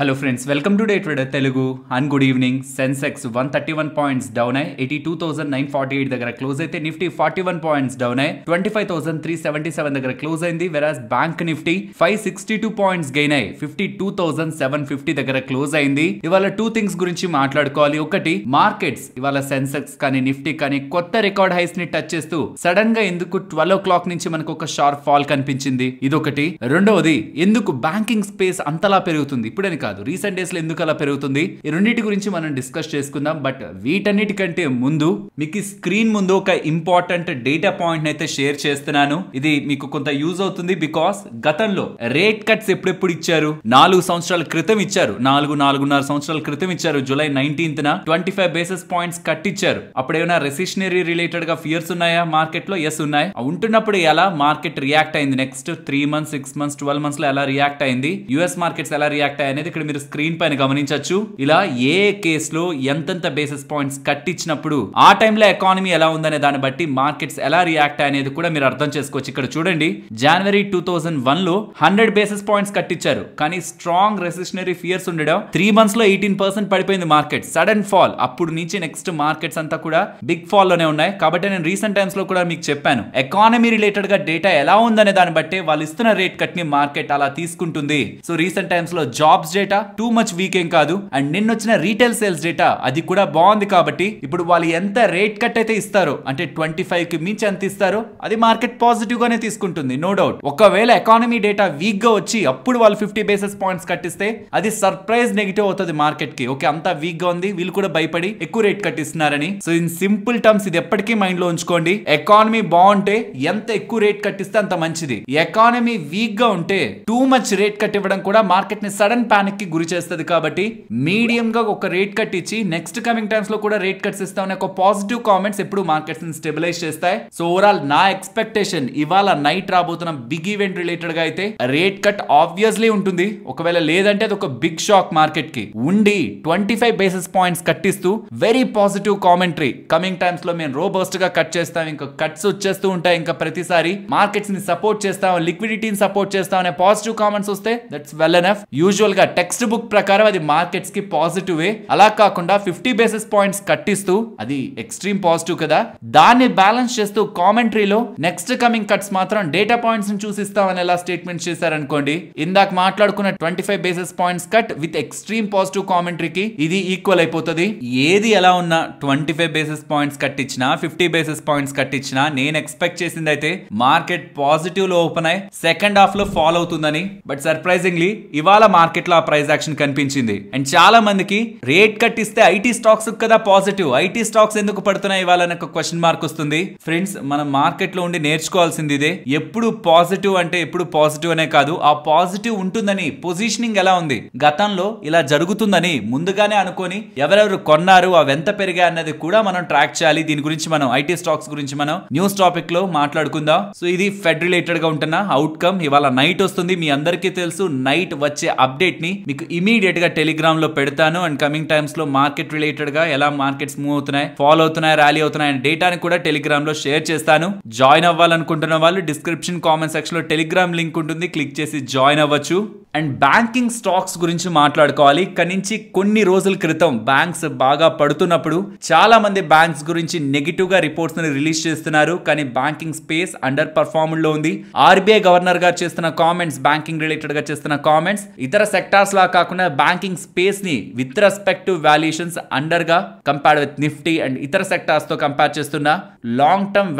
hello friends welcome to day trader Telugu and good evening Sensex one thirty one points down అయ్యి eighty two thousand nine forty eight దగ్గర close అయితే Nifty forty one points down అయ్యి twenty five thousand three seventy seven దగ్గర close అయింది వెరాజ్ bank Nifty five sixty two points gain అయ్యి fifty two thousand seven fifty దగ్గర close అయింది ఇవాళ టూ థింగ్స్ గురించి మాట్లాడుకోవాలి ఒకటి మార్కెట్స్ ఇవాళ సెన్సెక్స్ కానీ నిఫ్టీ కానీ కొత్త రికార్డ్ హైస్ ని టచ్ చేస్తూ సడన్ గా ఎందుకు ట్వెల్వ్ ఓ క్లాక్ నుంచి మనకు ఒక షార్ప్ ఫాల్ కనిపించింది ఇదొకటి రెండవది ఎందుకు బ్యాంకింగ్ స్పేస్ అంతలా పెరుగుతుంది ఇప్పుడే కాదు రీసెంట్ లో ఎందుకు అలా పెరుగుతుంది ఈ రెండింటి గురించి మనం డిస్కస్ చేసుకుందాం బట్ వీటన్నిటికంటే ముందు మీకు స్క్రీన్ ముందు ఒక ఇంపార్టెంట్ డేటా పాయింట్ అయితే షేర్ చేస్తున్నాను ఇది మీకు కొంత యూజ్ అవుతుంది బికాస్ గతంలో రేట్ కట్స్ ఎప్పుడెప్పుడు ఇచ్చారు నాలుగు సంవత్సరాల క్రితం ఇచ్చారు నాలుగు నాలుగున్నర సంవత్సరాల క్రితం ఇచ్చారు జూలై నైన్టీన్త్ న twenty five basis points cut ఇచ్చారు అప్పుడేమైనా రెసిషనరీ రిలేటెడ్ గా ఫియర్స్ ఉన్నాయా మార్కెట్ లో ఎస్ ఉన్నాయి ఉంటున్నప్పుడు ఎలా మార్కెట్ రియాక్ట్ అయింది next three months six months twelve months లో ఎలా రియాక్ట్ అయింది యుఎస్ మార్కెట్స్ ఎలా రియాక్ట్ అయ్యి అనేది ఇక్కడ మీరు స్క్రీన్ పైన గమనించవచ్చు ఇలా ఏ కేసులో ఎంతెంత బేసిస్ పాయింట్స్ కట్టించినప్పుడు ఆ టైంలో ఎకానమీ ఎలా ఉందనే దాన్ని బట్టి మార్కెట్స్ ఎలా రియాక్ట్ అనేది కూడా మీరు అర్థం చేసుకోవచ్చు ఇక్కడ చూడండి జనవరి టూ థౌసండ్ వన్ లో హండ్రెడ్ బేసిస్ పాయింట్స్ కట్టించారు కానీ స్ట్రాంగ్ రెసిషనరీ ఫియర్స్ ఉండడం త్రీ మంత్స్ లో ఎయిటీన్ పర్సెంట్ పడిపోయింది మార్కెట్ సడన్ ఫాల్ అప్పుడు నుంచి నెక్స్ట్ మార్కెట్స్ అంతా కూడా బిగ్ ఫాల్ లోనే ఉన్నాయి కాబట్టి నేను రీసెంట్ టైమ్స్ లో కూడా మీకు చెప్పాను ఎకానమీ రిలేటెడ్ గా డేటా ఎలా ఉందనే దాన్ని బట్టి వాళ్ళు ఇస్తున్న రేట్ కట్ ని మార్కెట్ అలా తీసుకుంటుంది సో రీసెంట్ టైమ్స్ లో jobs date data too much weak ఏం కాదు అండ్ నిన్నొచ్చిన రీటైల్ సేల్స్ డేటా అది కూడా బాగుంది కాబట్టి ఇప్పుడు వాళ్ళు ఎంత రేట్ కట్ అయితే ఇస్తారో అంటే ట్వంటీ ఫైవ్ కి మించి ఎంత ఇస్తారో అది మార్కెట్ పాజిటివ్ గానే తీసుకుంటుంది నో డౌట్ ఒకవేళ ఎకానమీ డేటా వీక్ గా వచ్చి అప్పుడు వాళ్ళు ఫిఫ్టీ బేసిస్ పాయింట్స్ కట్టిస్తే అది సర్ప్రైజ్ నెగిటివ్ అవుతుంది మార్కెట్ కి ఓకే అంతా వీక్ గా ఉంది వీళ్ళు కూడా భయపడి ఎక్కువ రేట్ కట్టిస్తున్నారని సో ఇన్ సింపుల్ టర్మ్స్ ఇది ఎప్పటికీ మైండ్ లో ఉంచుకోండి ఎకానమీ బాగుంటే ఎంత ఎక్కువ రేట్ కట్టిస్తే అంత మంచిది ఎకానమీ వీక్ గా ఉంటే టూ మచ్ రేట్ కట్టివ్వడం కూడా మార్కెట్ ని సడన్ ప్యాన్ భయానికి గురి చేస్తుంది కాబట్టి మీడియం గా ఒక రేట్ కట్ ఇచ్చి నెక్స్ట్ కమింగ్ టైమ్స్ లో కూడా రేట్ కట్స్ ఇస్తామని ఒక పాజిటివ్ కామెంట్స్ ఎప్పుడు మార్కెట్స్ ని స్టెబిలైజ్ చేస్తాయి సో ఓవరాల్ నా ఎక్స్పెక్టేషన్ ఇవాళ నైట్ రాబోతున్న బిగ్ ఈవెంట్ రిలేటెడ్ గా అయితే రేట్ కట్ ఆబ్వియస్లీ ఉంటుంది ఒకవేళ లేదంటే అది ఒక బిగ్ షాక్ మార్కెట్ కి ఉండి ట్వంటీ ఫైవ్ బేసిస్ పాయింట్స్ కట్టిస్తూ very positive commentary coming times లో మేము రోబోస్ట్ గా కట్ చేస్తాం ఇంకా కట్స్ వచ్చేస్తూ ఉంటాయి ఇంకా ప్రతిసారి మార్కెట్స్ ని సపోర్ట్ చేస్తాం లిక్విడిటీని సపోర్ట్ చేస్తాం అనే పాజిటివ్ కామెంట్స్ వస్తే దట్స్ వెల్ ఎనఫ్ యూజువల్ గా టెక్స్ట్ బుక్ ప్రకారం అది మార్కెట్స్ కి పాజిటివ్ అలా కాకుండా ఫిఫ్టీ బేసిస్ పాయింట్స్ కట్టిస్తూ అది ఎక్స్ట్రీమ్ పాజిటివ్ కదా దాన్ని బ్యాలెన్స్ చేస్తూ కామెంటరీలో నెక్స్ట్ కమింగ్ కట్స్ మాత్రం డేటా పాయింట్స్ ని చూసిస్తామని ఎలా స్టేట్మెంట్ చేశారనుకోండి ఇందాక మాట్లాడుకున్న twenty five basis points cut with extreme positive కామెంటరీకి ఇది ఈక్వల్ అయిపోతుంది ఏది ఎలా ఉన్నా ట్వంటీ ఫైవ్ బేసిస్ పాయింట్స్ కట్టించినా ఫిఫ్టీ బేసిస్ పాయింట్స్ కట్టించినా నేను ఎక్స్పెక్ట్ చేసింది అయితే మార్కెట్ పాజిటివ్ లో ఓపెన్ అయ్యి సెకండ్ హాఫ్ లో ఫాలో అవుతుందని బట్ సర్ప్రైజింగ్లీ ఇవాళ మార్కెట్ లో ప్రైజ్ యాక్షన్ కనిపించింది అండ్ చాలా మందికి రేట్ కట్ ఇస్తే ఐటీ స్టాక్స్ కదా పాజిటివ్ ఐటీ స్టాక్స్ ఎందుకు పడుతున్నాయి ఇవాళ క్వశ్చన్ మార్క్ వస్తుంది ఫ్రెండ్స్ మనం మార్కెట్ లో ఉండి నేర్చుకోవాల్సింది ఇదే ఎప్పుడు పాజిటివ్ అంటే ఎప్పుడు పాజిటివ్ అనే కాదు ఆ పాజిటివ్ ఉంటుందని పొజిషనింగ్ ఎలా ఉంది గతంలో ఇలా జరుగుతుందని ముందుగానే అనుకొని ఎవరెవరు కొన్నారు అవి ఎంత పెరిగా అన్నది కూడా మనం ట్రాక్ చేయాలి దీని గురించి మనం ఐటీ స్టాక్స్ గురించి మనం న్యూస్ టాపిక్ లో మాట్లాడుకుందాం సో ఇది ఫెడ్ రిలేటెడ్ గా ఉంటున్న అవుట్కమ్ ఇవాళ నైట్ వస్తుంది మీ అందరికీ తెలుసు నైట్ వచ్చే అప్డేట్ ని మీకు ఇమీడియట్ గా టెలిగ్రామ్ లో పెడతాను అండ్ కమింగ్ టైమ్స్ లో మార్కెట్ రిలేటెడ్ గా ఎలా మార్కెట్స్ మూవ్ అవుతున్నాయి ఫాలో అవుతున్నాయి ర్యాలీ అవుతున్నాయి అండ్ డేటాని కూడా టెలిగ్రామ్ లో షేర్ చేస్తాను జాయిన్ అవ్వాలనుకుంటున్న వాళ్ళు డిస్క్రిప్షన్ కామెంట్ సెక్షన్ లో టెలిగ్రామ్ లింక్ ఉంటుంది క్లిక్ చేసి జాయిన్ అవ్వచ్చు అండ్ బ్యాంకింగ్ స్టాక్స్ గురించి మాట్లాడుకోవాలి ఇక్కడ నుంచి కొన్ని రోజుల క్రితం బ్యాంక్స్ బాగా పడుతున్నప్పుడు చాలా మంది బ్యాంక్స్ గురించి నెగిటివ్ గా రిపోర్ట్స్ ని రిలీజ్ చేస్తున్నారు కానీ బ్యాంకింగ్ స్పేస్ అండర్ పర్ఫార్మ్ లో ఉంది ఆర్బీఐ గవర్నర్ గారు చేస్తున్న కామెంట్స్ బ్యాంకింగ్ రిలేటెడ్ గా చేస్తున్న కామెంట్స్ ఇతర సెక్టార్స్ లా కాకుండా బ్యాంకింగ్ స్పేస్ ని విత్ రెస్పెక్ట్ టు వాల్యుయేషన్స్ గా కంపేర్డ్ విత్ నిఫ్టీ అండ్ ఇతర తో కంపేర్ చేస్తున్న లాంగ్ టర్మ్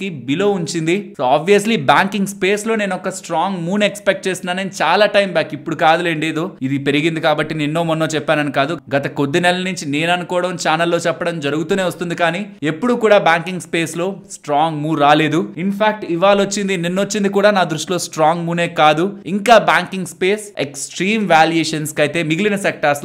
కి బిలో ఉంచింది సో ఆబ్వియస్లీ బ్యాంకింగ్ స్పేస్ లో నేను ఒక స్ట్రాంగ్ మూన్ ఎక్స్పెక్ట్ చేస్తున్నా నేను చాలా టైం బ్యాక్ ఇప్పుడు కాదులేండి ఇది ఇది పెరిగింది కాబట్టి నిన్నో మొన్నో చెప్పానని కాదు గత కొద్ది నెలల నుంచి నేను అనుకోవడం ఛానల్లో చెప్పడం జరుగుతూనే వస్తుంది కానీ ఎప్పుడు కూడా బ్యాంకింగ్ స్పేస్ లో స్ట్రాంగ్ మూవ్ రాలేదు ఇన్ఫాక్ట్ ఇవాళ వచ్చింది నిన్నొచ్చింది కూడా నా దృష్టిలో స్ట్రాంగ్ మూనే కాదు ఇంకా బ్యాంకింగ్ స్పేస్ ఎక్స్ట్రీమ్ కి అయితే మిగిలిన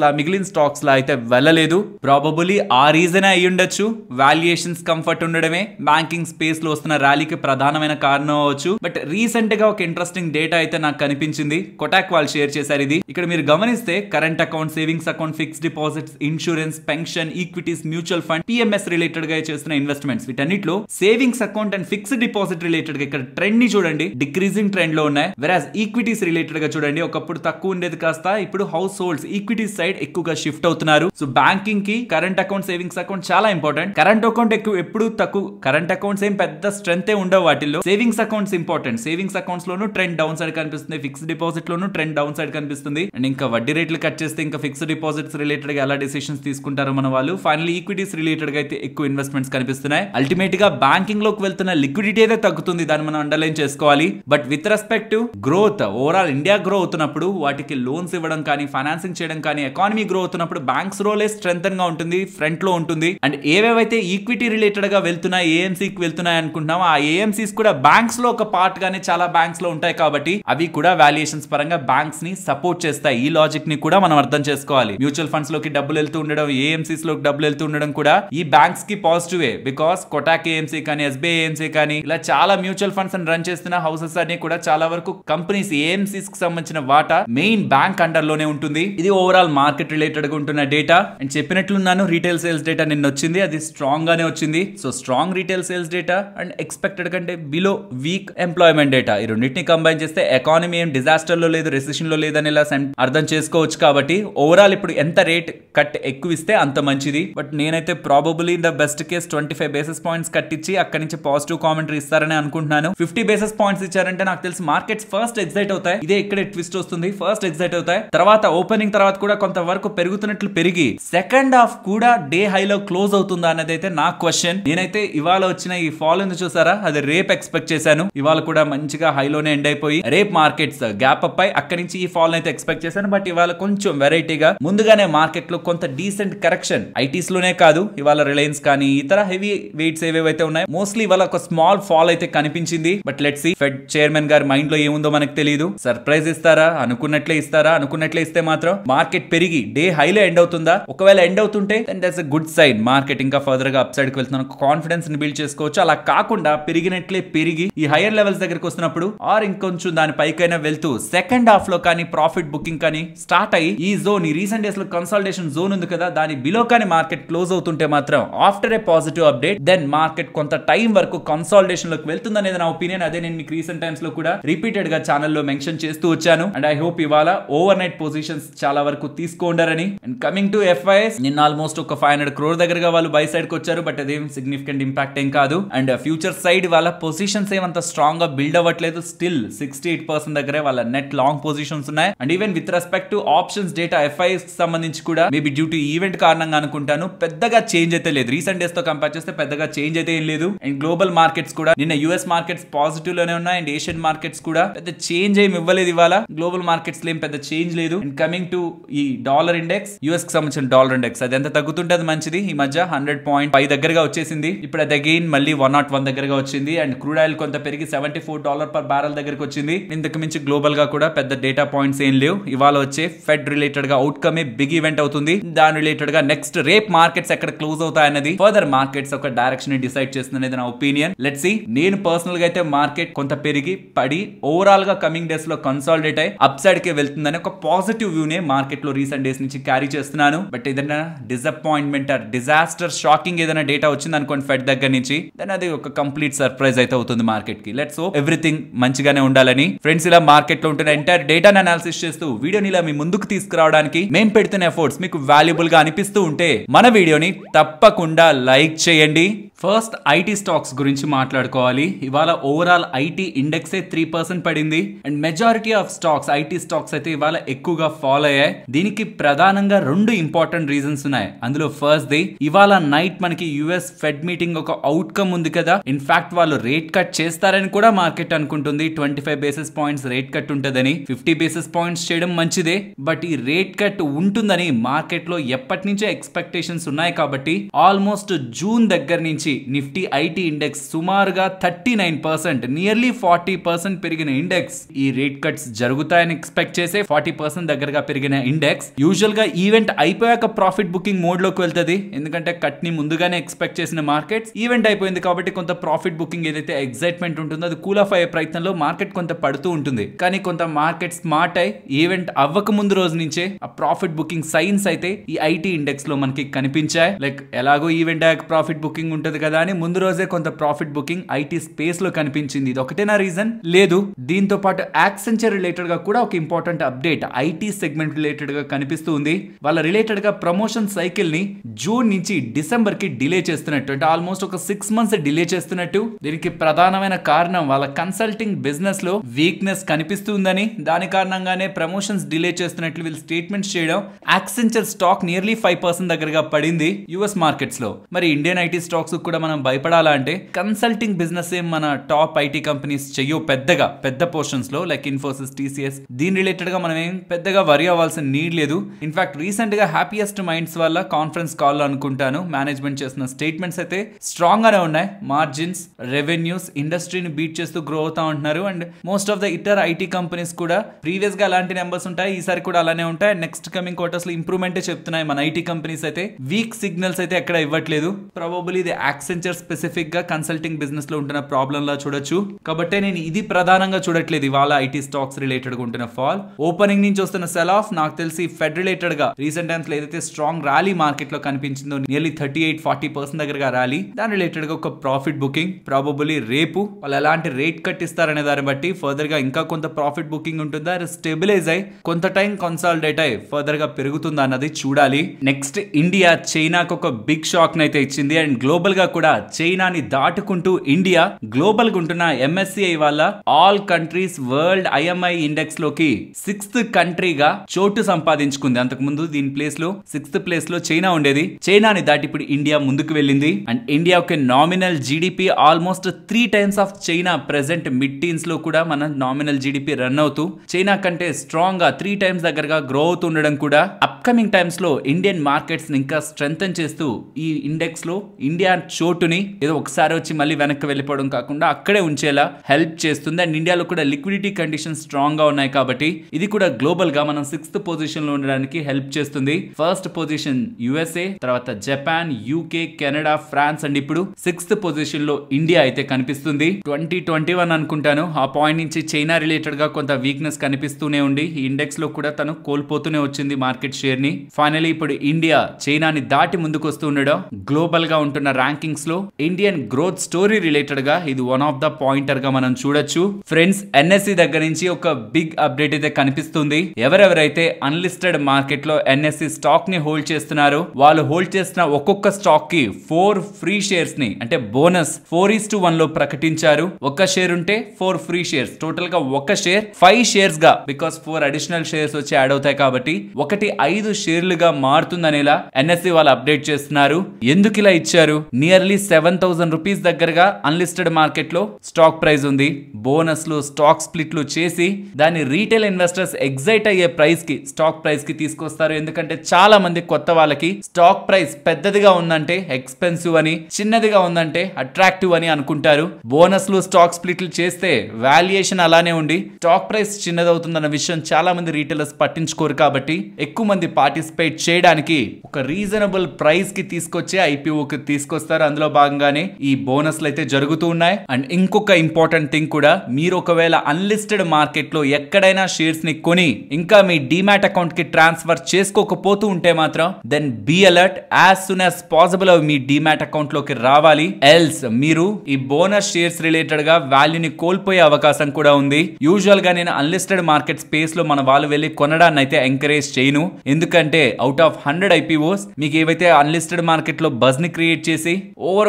లా మిగిలిన స్టాక్స్ లా అయితే వెళ్ళలేదు ప్రాబబులీ ఆ రీజన్ అయి ఉండొచ్చు వాల్యుయేషన్స్ కంఫర్ట్ ఉండడమే బ్యాంకింగ్ స్పేస్ లో వస్తున్న ర్యాలీకి ప్రధానమైన కారణం అవ్వచ్చు బట్ రీసెంట్ గా ఒక ఇంట్రెస్టింగ్ డేటా అయితే నాకు కనిపించింది కొటాక్ వాళ్ళు షేర్ చేశారు ఇది ఇక్కడ మీరు గమనిస్తే current account savings account fix deposits insurance pension equities mutual fund PMS గా చేస్తున్న ఇన్వెస్ట్మెంట్స్ వీటన్నిటిలో savings account and fixed deposit గా ఇక్కడ ట్రెండ్ ని చూడండి డిక్రీజింగ్ ట్రెండ్ లో ఉన్నాయి వెరాజ్ ఈక్విటీస్ రిలేటెడ్ గా చూడండి ఒకప్పుడు తక్కువ ఉండేది కాస్త కాస్త ఇప్పుడు హౌస్ హోల్డ్స్ ఈక్విటీ సైడ్ ఎక్కువగా షిఫ్ట్ అవుతున్నారు సో బ్యాంకింగ్ కి కరెంట్ అకౌంట్ సేవింగ్స్ అకౌంట్ చాలా ఇంపార్టెంట్ కరెంట్ అకౌంట్ ఎక్కువ ఎప్పుడు తక్కువ కరెంట్ అకౌంట్స్ ఏం పెద్ద స్ట్రెంత్ ఉండవు వాటిలో savings accounts important savings accounts లోను ట్రెండ్ డౌన్ సైడ్ కనిపిస్తుంది ఫిక్స్డ్ డిపాజిట్ లోను ట్రెండ్ డౌన్ సైడ్ కనిపిస్తుంది అండ్ ఇంకా వడ్డీ రేట్లు కట్ చేస్తే ఇంకా ఫిక్స్డ్ డిపాజిట్స్ రిలేటెడ్ గా ఎలా డిసిషన్స్ తీసుకుంటారో మన వాళ్ళు ఫైనల్ ఈక్విటీస్ రిలేటెడ్ గా అయితే ఎక్కువ ఇన్వెస్ట్మెంట్స్ కనిపిస్తున్నాయి అల్టిమేట్ గా బ్యాంకింగ్ లోకి వెళ్తున్న లిక్విడిటీ అయితే తగ్గుతుంది దాన్ని మనం అండర్లైన్ చేసుకోవాలి but with respect growth overall India grow అవుతున్నప్పుడు వాటికి లోన్ లోన్స్ ఇవ్వడం కానీ ఫైనాన్సింగ్ చేయడం కానీ ఎకానమీ గ్రో అవుతున్నప్పుడు బ్యాంక్స్ రోలే స్ట్రెంగ్ గా ఉంటుంది ఫ్రంట్ లో ఉంటుంది అండ్ ఏవేవైతే ఈక్విటీ రిలేటెడ్ గా వెళ్తున్నాయి ఏఎంసీకి వెళ్తున్నాయి అనుకుంటున్నాం ఆ ఏఎంసీస్ కూడా బ్యాంక్స్ లో ఒక పార్ట్ గానే చాలా బ్యాంక్స్ లో ఉంటాయి కాబట్టి అవి కూడా వాల్యుయేషన్స్ పరంగా బ్యాంక్స్ ని సపోర్ట్ చేస్తాయి ఈ లాజిక్ ని కూడా మనం అర్థం చేసుకోవాలి మ్యూచువల్ ఫండ్స్ లోకి డబ్బులు వెళ్తూ ఉండడం ఏఎంసీస్ లోకి డబ్బులు వెళ్తూ ఉండడం కూడా ఈ బ్యాంక్స్ కి పాజిటివ్ బికాస్ కొటాక్ ఏఎంసీ కానీ ఎస్బీఐ ఏఎంసీ కానీ ఇలా చాలా మ్యూచువల్ ఫండ్స్ రన్ చేస్తున్న హౌసెస్ అన్ని కూడా చాలా వరకు కంపెనీస్ ఏఎంసీస్ కి సంబంధించిన వాటా మెయిన్ బ్యాంక్ బ్యాంక్ లోనే ఉంటుంది ఇది ఓవరాల్ మార్కెట్ రిలేటెడ్ గా ఉంటున్న డేటా అండ్ చెప్పినట్లున్నాను రీటైల్ సేల్స్ డేటా నిన్న వచ్చింది అది స్ట్రాంగ్ గానే వచ్చింది so strong retail sales data and expected కంటే బిలో వీక్ ఎంప్లాయ్మెంట్ డేటా ఈ రెండింటిని కంబైన్ చేస్తే ఎకానమీ ఏం డిజాస్టర్ లో లేదు రెసిషన్లో లేదని ఇలా అర్థం చేసుకోవచ్చు కాబట్టి ఓవరాల్ ఇప్పుడు ఎంత రేట్ కట్ ఎక్కువ ఇస్తే అంత మంచిది బట్ నేనైతే probably the best case twenty five basis points కట్టించి అక్కడి నుంచి పాజిటివ్ కామెంటరీ ఇస్తారని అనుకుంటున్నాను ఫిఫ్టీ బేసిస్ పాయింట్స్ ఇచ్చారంటే నాకు తెలిసి మార్కెట్స్ ఫస్ట్ ఎగ్జైట్ అవుతాయి ఇదే ఇక్కడ ట్విస్ట్ వస్తుంది ఫస్ట్ ఎగ్జైట్ అవుతాయి తర్వాత ఓపెనింగ్ తర్వాత కూడా కొంతవరకు పెరుగుతున్నట్లు పెరిగి సెకండ్ హాఫ్ కూడా డే హైలో క్లోజ్ అవుతుందా అనేది అయితే నా క్వశ్చన్ నేనైతే ఇవాళ వచ్చిన ఈ ఫాల్ ఉంది చూసారా అది రేపు ఎక్స్పెక్ట్ చేశాను ఇవాళ కూడా మంచిగా హైలోనే ఎండ్ అయిపోయి రేపు మార్కెట్స్ గ్యాప్ అప్ అయి అక్కడి నుంచి ఈ ఫాల్ అయితే ఎక్స్పెక్ట్ చేశాను బట్ ఇవాళ కొంచెం వెరైటీగా ముందుగానే మార్కెట్ లో కొంత డీసెంట్ కరెక్షన్ ఐటీస్ లోనే కాదు ఇవాళ రిలయన్స్ కానీ ఇతర హెవీ వెయిట్స్ ఏవేవైతే ఉన్నాయి మోస్ట్లీ ఇవాళ ఒక స్మాల్ ఫాల్ అయితే కనిపించింది బట్ లెట్స్ ఫెడ్ చైర్మన్ గారి మైండ్ లో ఏముందో మనకు తెలియదు సర్ప్రైజ్ ఇస్తారా అనుకున్నట్లే ఇస్తారా ఇస్తారా అనుకున్నట్లే ఇస్తే మాత్రం మార్కెట్ పెరిగి డే హైలో ఎండ్ అవుతుందా ఒకవేళ ఎండ్ అవుతుంటే then that's a good sign market ఇంకా ఫర్దర్ గా అప్ సైడ్ కి వెళ్తున్న కాన్ఫిడెన్స్ ని బిల్డ్ చేసుకోవచ్చు అలా కాకుండా పెరిగినట్లే పెరిగి ఈ హైయర్ లెవెల్స్ దగ్గరకు వస్తున్నప్పుడు ఆర్ ఇంకొంచెం దాని పైకైనా వెళ్తూ సెకండ్ హాఫ్ లో కానీ ప్రాఫిట్ బుకింగ్ కానీ స్టార్ట్ అయ్యి ఈ జోన్ ఈ రీసెంట్ డేస్ లో కన్సల్టేషన్ జోన్ ఉంది కదా దాని బిలో కానీ మార్కెట్ క్లోజ్ అవుతుంటే మాత్రం after a positive update then market కొంత టైం వరకు కన్సల్టేషన్ లోకి వెళ్తుంది అనేది నా ఒపీనియన్ అదే నేను మీకు రీసెంట్ టైమ్స్ లో కూడా రిపీటెడ్ గా ఛానల్లో మెన్షన్ చేస్తూ వచ్చాను అండ్ ఐ హోప్ ఇవాళ ఓ ఓవర్ నైట్ పొజిషన్స్ చాలా వరకు తీసుకోండారని అండ్ కమింగ్ టు ఎఫ్ఐఎస్ నిన్న ఆల్మోస్ట్ ఒక ఫైవ్ హండ్రెడ్ క్రోర్ దగ్గరగా వాళ్ళు బై కి వచ్చారు బట్ అదేం సిగ్నిఫికెంట్ ఇంపాక్ట్ ఏం కాదు అండ్ ఫ్యూచర్ సైడ్ వాళ్ళ పొజిషన్స్ ఏమంత స్ట్రాంగ్ గా బిల్డ్ అవ్వట్లేదు స్టిల్ సిక్స్టీ ఎయిట్ పర్సెంట్ దగ్గరే వాళ్ళ నెట్ లాంగ్ పొజిషన్స్ ఉన్నాయి and even with respect to options data FIIs సంబంధించి కూడా మేబీ డ్యూ టు ఈవెంట్ కారణంగా అనుకుంటాను పెద్దగా చేంజ్ అయితే లేదు రీసెంట్ డేస్ తో కంపేర్ చేస్తే పెద్దగా చేంజ్ అయితే ఏం లేదు అండ్ గ్లోబల్ మార్కెట్స్ కూడా నిన్న యూఎస్ మార్కెట్స్ పాజిటివ్ లోనే ఉన్నాయి అండ్ ఏషియన్ మార్కెట్స్ కూడా పెద్ద చేంజ్ ఏమి ఇవ్వలేదు ఇవాళ గ్లోబల్ మార్కెట్స్ ఏం పెద్ద చేంజ్ లేదు అండ్ కమింగ్ టు ఈ డాలర్ ఇండెక్స్ యూఎస్ కి సంబంధించిన డాలర్ ఇండెక్స్ అది ఎంత తగ్గుతుంటే అది మంచిది ఈ మధ్య హండ్రెడ్ పాయింట్ ఫైవ్ దగ్గరగా వచ్చేసింది ఇప్పుడు అది అగైన్ మళ్ళీ వన్ నాట్ వన్ దగ్గరగా వచ్చింది అండ్ క్రూడ్ ఆయిల్ కొంత పెరిగి seventy four dollar per barrel దగ్గరకు వచ్చింది ఇంతకు మించి గ్లోబల్ గా కూడా పెద్ద డేటా పాయింట్స్ ఏం లేవు ఇవాళ వచ్చే ఫెడ్ రిలేటెడ్ గా అవుట్కమే బిగ్ ఈవెంట్ అవుతుంది దాని రిలేటెడ్ గా నెక్స్ట్ రేప్ మార్కెట్స్ ఎక్కడ క్లోజ్ అవుతాయన్నది ఫర్దర్ మార్కెట్స్ ఒక డైరెక్షన్ డిసైడ్ చేస్తుంది అనేది నా ఒపీనియన్ లెట్స్ సి నేను పర్సనల్ గా అయితే మార్కెట్ కొంత పెరిగి పడి ఓవరాల్ గా కమింగ్ డేస్ లో కన్సాలిడేట్ అయి అప్ సైడ్ కి వెళ్తుందని అనే ఒక పాజిటివ్ వ్యూనే మార్కెట్లో రీసెంట్ డేస్ నుంచి క్యారీ చేస్తున్నాను బట్ ఏదైనా డిసప్పాయింట్మెంట్ ఆర్ డిజాస్టర్ షాకింగ్ ఏదైనా డేటా వచ్చింది అనుకోండి ఫెడ్ దగ్గర నుంచి దాని అది ఒక కంప్లీట్ సర్ప్రైజ్ అయితే అవుతుంది మార్కెట్ కి లెట్స్ ఎవ్రీథింగ్ మంచిగానే ఉండాలని ఫ్రెండ్స్ ఇలా మార్కెట్ లో ఉంటున్న ఎంటైర్ డేటాను అనాలిసిస్ చేస్తూ వీడియోని ఇలా మీ ముందుకు తీసుకురావడానికి మేము పెడుతున్న ఎఫర్ట్స్ మీకు వాల్యుబుల్ గా అనిపిస్తూ ఉంటే మన వీడియోని తప్పకుండా లైక్ చేయండి ఫస్ట్ ఐటీ స్టాక్స్ గురించి మాట్లాడుకోవాలి ఇవాళ ఓవరాల్ ఐటీ ఇండెక్సే త్రీ పర్సెంట్ పడింది and majority of stocks IT stocks అయితే ఇవాళ ఎక్కువగా ఫాలో అయ్యాయి దీనికి ప్రధానంగా రెండు ఇంపార్టెంట్ రీజన్స్ ఉన్నాయి అందులో ఫస్ట్ ది ఇవాళ నైట్ మనకి యుఎస్ ఫెడ్ మీటింగ్ ఒక అవుట్కమ్ ఉంది కదా ఇన్ఫాక్ట్ వాళ్ళు రేట్ కట్ చేస్తారని కూడా మార్కెట్ అనుకుంటుంది twenty five basis points rate cut ఉంటుందని ఫిఫ్టీ బేసిస్ పాయింట్స్ చేయడం మంచిదే బట్ ఈ రేట్ కట్ ఉంటుందని మార్కెట్ లో ఎప్పటి నుంచో ఎక్స్పెక్టేషన్స్ ఉన్నాయి కాబట్టి ఆల్మోస్ట్ జూన్ దగ్గర నుంచి నుంచి నిఫ్టీ ఐటీ ఇండెక్స్ సుమారుగా thirty nine percent nearly forty percent పెరిగిన ఇండెక్స్ ఈ రేట్ కట్స్ జరుగుతాయని ఎక్స్పెక్ట్ చేసే ఫార్టీ పర్సెంట్ దగ్గరగా పెరిగిన ఇండెక్స్ యూజువల్ గా ఈవెంట్ అయిపోయాక ప్రాఫిట్ బుకింగ్ మోడ్ లోకి వెళ్తుంది ఎందుకంటే కట్ ని ముందుగానే ఎక్స్పెక్ట్ చేసిన మార్కెట్స్ ఈవెంట్ అయిపోయింది కాబట్టి కొంత ప్రాఫిట్ బుకింగ్ ఏదైతే ఎక్సైట్మెంట్ ఉంటుందో అది కూల్ ఆఫ్ అయ్యే ప్రయత్నంలో మార్కెట్ కొంత పడుతూ ఉంటుంది కానీ కొంత మార్కెట్ స్మార్ట్ అయి ఈవెంట్ అవ్వక ముందు రోజు నుంచే ఆ ప్రాఫిట్ బుకింగ్ సైన్స్ అయితే ఈ ఐటీ ఇండెక్స్ లో మనకి కనిపించాయి లైక్ ఎలాగో ఈవెంట్ ప్రాఫిట్ బుకింగ్ ఉంటుంది వస్తుంది కదా అని ముందు రోజే కొంత ప్రాఫిట్ బుకింగ్ ఐటీ స్పేస్ లో కనిపించింది ఇది ఒకటేనా రీజన్ లేదు దీంతో పాటు యాక్సెంచర్ రిలేటెడ్ గా కూడా ఒక important update IT segment related గా కనిపిస్తూ ఉంది వాళ్ళ రిలేటెడ్ గా ప్రమోషన్ సైకిల్ ని జూన్ నుంచి డిసెంబర్ కి డిలే చేస్తున్నట్టు అంటే ఆల్మోస్ట్ ఒక సిక్స్ మంత్స్ డిలే చేస్తున్నట్టు దీనికి ప్రధానమైన కారణం వాళ్ళ కన్సల్టింగ్ బిజినెస్ లో వీక్నెస్ కనిపిస్తుందని దాని కారణంగానే ప్రమోషన్స్ డిలే చేస్తున్నట్లు వీళ్ళు స్టేట్మెంట్స్ చేయడం Accenture stock nearly five percent దగ్గరగా పడింది యుఎస్ మార్కెట్స్ లో మరి ఇండియన్ ఐటీ స్టాక్స్ కూడా మనం భయపడాలా అంటే కన్సల్టింగ్ బిజినెస్ ఏం మన టాప్ ఐటీ కంపెనీస్ చెయ్యో పెద్దగా పెద్ద పోర్షన్స్లో లైక్ ఇన్ఫోసిస్ టీసీఎస్ దీని గా మనం ఏం పెద్దగా వరి అవ్వాల్సిన నీడ్ లేదు ఇన్ఫాక్ట్ గా హ్యాపీయెస్ట్ మైండ్స్ వల్ల కాన్ఫరెన్స్ కాల్ అనుకుంటాను మేనేజ్మెంట్ చేసిన స్టేట్మెంట్స్ అయితే స్ట్రాంగ్గానే ఉన్నాయి మార్జిన్స్ రెవెన్యూస్ ఇండస్ట్రీని బీట్ చేస్తూ గ్రో అవుతా ఉంటున్నారు అండ్ మోస్ట్ ఆఫ్ ద ఇతర ఐటీ కంపెనీస్ కూడా ప్రీవియస్గా అలాంటి నెంబర్స్ ఉంటాయి ఈసారి కూడా అలానే ఉంటాయి నెక్స్ట్ కమింగ్ లో ఇంప్రూవ్మెంటే చెప్తున్నాయి మన ఐటీ కంపెనీస్ అయితే వీక్ సిగ్నల్స్ అయితే ఎక్కడ ఇవ్వట్లేదు ప్రాబబుల్ ఇది యాక్సెంచర్ గా కన్సల్టింగ్ బిజినెస్ లో ఉంటున్న లా చూడొచ్చు కాబట్టి నేను ఇది ప్రధానంగా చూడట్లేదు ఇవాళ ఐటీ స్టాక్స్ గా ఉంటున్న ఫాల్ ఓపెనింగ్ నుంచి వస్తున్న సెల్ ఆఫ్ నాకు తెలిసి ఫెడ్ గా రీసెంట్ లో ఏదైతే స్ట్రాంగ్ ర్యాలీ మార్కెట్లో కనిపించిందో nearly thirty eight forty percent దగ్గరగా ర్యాలీ దాని గా ఒక ప్రాఫిట్ బుకింగ్ ప్రాబబులీ రేపు వాళ్ళు ఎలాంటి రేట్ కట్ ఇస్తారనే దాన్ని బట్టి ఫర్దర్ గా ఇంకా కొంత ప్రాఫిట్ బుకింగ్ ఉంటుందా స్టెబిలైజ్ అయ్యి కొంత టైం కన్సాలిడేట్ అయ్యి గా పెరుగుతుందా అన్నది చూడాలి నెక్స్ట్ ఇండియా చైనాకు ఒక బిగ్ షాక్ అయితే ఇచ్చింది అండ్ గ్లోబల్ గా కూడా చైనాని దాటుకుంటూ ఇండియా గ్లోబల్ ఉంటున్న ఎంఎస్సిఐ వాళ్ళ all countries world IMI index లోకి సిక్స్త్ కంట్రీగా చోటు సంపాదించుకుంది అంతకు ముందు దీని ప్లేస్ లో సిక్స్త్ ప్లేస్ లో చైనా ఉండేది చైనాని దాటి ఇప్పుడు ఇండియా ముందుకు వెళ్ళింది అండ్ ఇండియా ఒక nominal GDP almost three times of China present mid teens లో కూడా మన నామినల్ జీడిపి రన్ అవుతూ చైనా కంటే స్ట్రాంగ్ గా త్రీ టైమ్స్ దగ్గరగా గ్రో అవుతుండడం కూడా అప్కమింగ్ టైమ్స్ లో ఇండియన్ మార్కెట్స్ ఇంకా స్ట్రెంగ్ చేస్తూ ఈ ఇండెక్స్ లో ఇండియా షోటుని ఏదో ఒకసారి వచ్చి మళ్ళీ వెనక్కి వెళ్ళిపోవడం కాకుండా అక్కడే ఉంచేలా హెల్ప్ చేస్తుంది అండ్ ఇండియాలో కూడా లిక్విడిటీ కండిషన్ స్ట్రాంగ్ గా ఉన్నాయి కాబట్టి ఇది కూడా గ్లోబల్ గా మనం సిక్స్త్ పొజిషన్ లో ఉండడానికి హెల్ప్ చేస్తుంది ఫస్ట్ పొజిషన్ యుఎస్ఏ తర్వాత Japan UK Canada France and ఇప్పుడు సిక్స్త్ పొజిషన్ లో ఇండియా అయితే కనిపిస్తుంది ట్వంటీ ట్వంటీ వన్ అనుకుంటాను ఆ పాయింట్ నుంచి చైనా రిలేటెడ్ గా కొంత వీక్నెస్ కనిపిస్తూనే ఉంది ఈ ఇండెక్స్ లో కూడా తను కోల్పోతూనే వచ్చింది మార్కెట్ షేర్ ని ఫైనలీ ఇప్పుడు ఇండియా చైనాని దాటి ముందుకు వస్తూ ఉండడం గ్లోబల్ గా ఉంటున్న ర్యాంక్ ర్యాంకింగ్స్లో ఇండియన్ గ్రోత్ స్టోరీ రిలేటెడ్గా ఇది వన్ ఆఫ్ ద పాయింటర్గా మనం చూడొచ్చు ఫ్రెండ్స్ ఎన్ఎస్సి దగ్గర నుంచి ఒక బిగ్ అప్డేట్ అయితే కనిపిస్తుంది ఎవరెవరైతే అన్లిస్టెడ్ మార్కెట్లో ఎన్ఎస్సి ని హోల్డ్ చేస్తున్నారో వాళ్ళు హోల్డ్ చేసిన ఒక్కొక్క స్టాక్ కి ఫోర్ ఫ్రీ షేర్స్ని అంటే బోనస్ ఫోర్ ఈస్ టు లో ప్రకటించారు ఒక షేర్ ఉంటే ఫోర్ ఫ్రీ షేర్స్ టోటల్ గా ఒక షేర్ ఫైవ్ షేర్స్గా బికాస్ ఫోర్ అడిషనల్ షేర్స్ వచ్చి యాడ్ అవుతాయి కాబట్టి ఒకటి ఐదు షేర్లుగా మారుతుందనేలా ఎన్ఎస్సి వాళ్ళు అప్డేట్ చేస్తున్నారు ఎందుకు ఇలా ఇచ్చారు నియర్లీ సెవెన్ థౌసండ్ రూపీస్ దగ్గరగా అన్లిస్టెడ్ మార్కెట్లో స్టాక్ ప్రైస్ ఉంది బోనస్లు స్టాక్ స్ప్లిట్లు చేసి దాన్ని రీటైల్ ఇన్వెస్టర్స్ ఎగ్జైట్ అయ్యే ప్రైస్ కి స్టాక్ ప్రైస్ కి తీసుకొస్తారు ఎందుకంటే చాలా మంది కొత్త వాళ్ళకి స్టాక్ ప్రైస్ పెద్దదిగా ఉందంటే ఎక్స్పెన్సివ్ అని చిన్నదిగా ఉందంటే అట్రాక్టివ్ అని అనుకుంటారు బోనస్లు స్టాక్ స్ప్లిట్లు చేస్తే వాల్యుయేషన్ అలానే ఉండి స్టాక్ ప్రైస్ చిన్నదవుతుందన్న విషయం చాలా మంది రీటైలర్స్ పట్టించుకోరు కాబట్టి ఎక్కువ మంది పార్టిసిపేట్ చేయడానికి ఒక రీజనబుల్ ప్రైస్ కి తీసుకొచ్చే ఐపీఓకి తీసుకొస్తారు చేస్తారు అందులో భాగంగానే ఈ బోనస్లు అయితే జరుగుతూ ఉన్నాయి అండ్ ఇంకొక ఇంపార్టెంట్ థింగ్ కూడా మీరు ఒకవేళ అన్లిస్టెడ్ మార్కెట్ లో ఎక్కడైనా షేర్స్ ని కొని ఇంకా మీ డిమాట్ అకౌంట్ కి ట్రాన్స్ఫర్ చేసుకోకపోతూ ఉంటే మాత్రం then be alert as soon as possible అవి మీ డిమాట్ అకౌంట్ లోకి రావాలి ఎల్స్ మీరు ఈ బోనస్ షేర్స్ రిలేటెడ్ గా ని కోల్పోయే అవకాశం కూడా ఉంది యూజువల్ గా నేను అన్లిస్టెడ్ మార్కెట్ స్పేస్ లో మన వాళ్ళు వెళ్ళి కొనడాన్ని అయితే ఎంకరేజ్ చేయను ఎందుకంటే అవుట్ ఆఫ్ హండ్రెడ్ ఐపీఓస్ మీకు ఏవైతే అన్లిస్టెడ్ మార్కెట్ లో బజ్ ని క్రియేట్ చేసి ఓవర్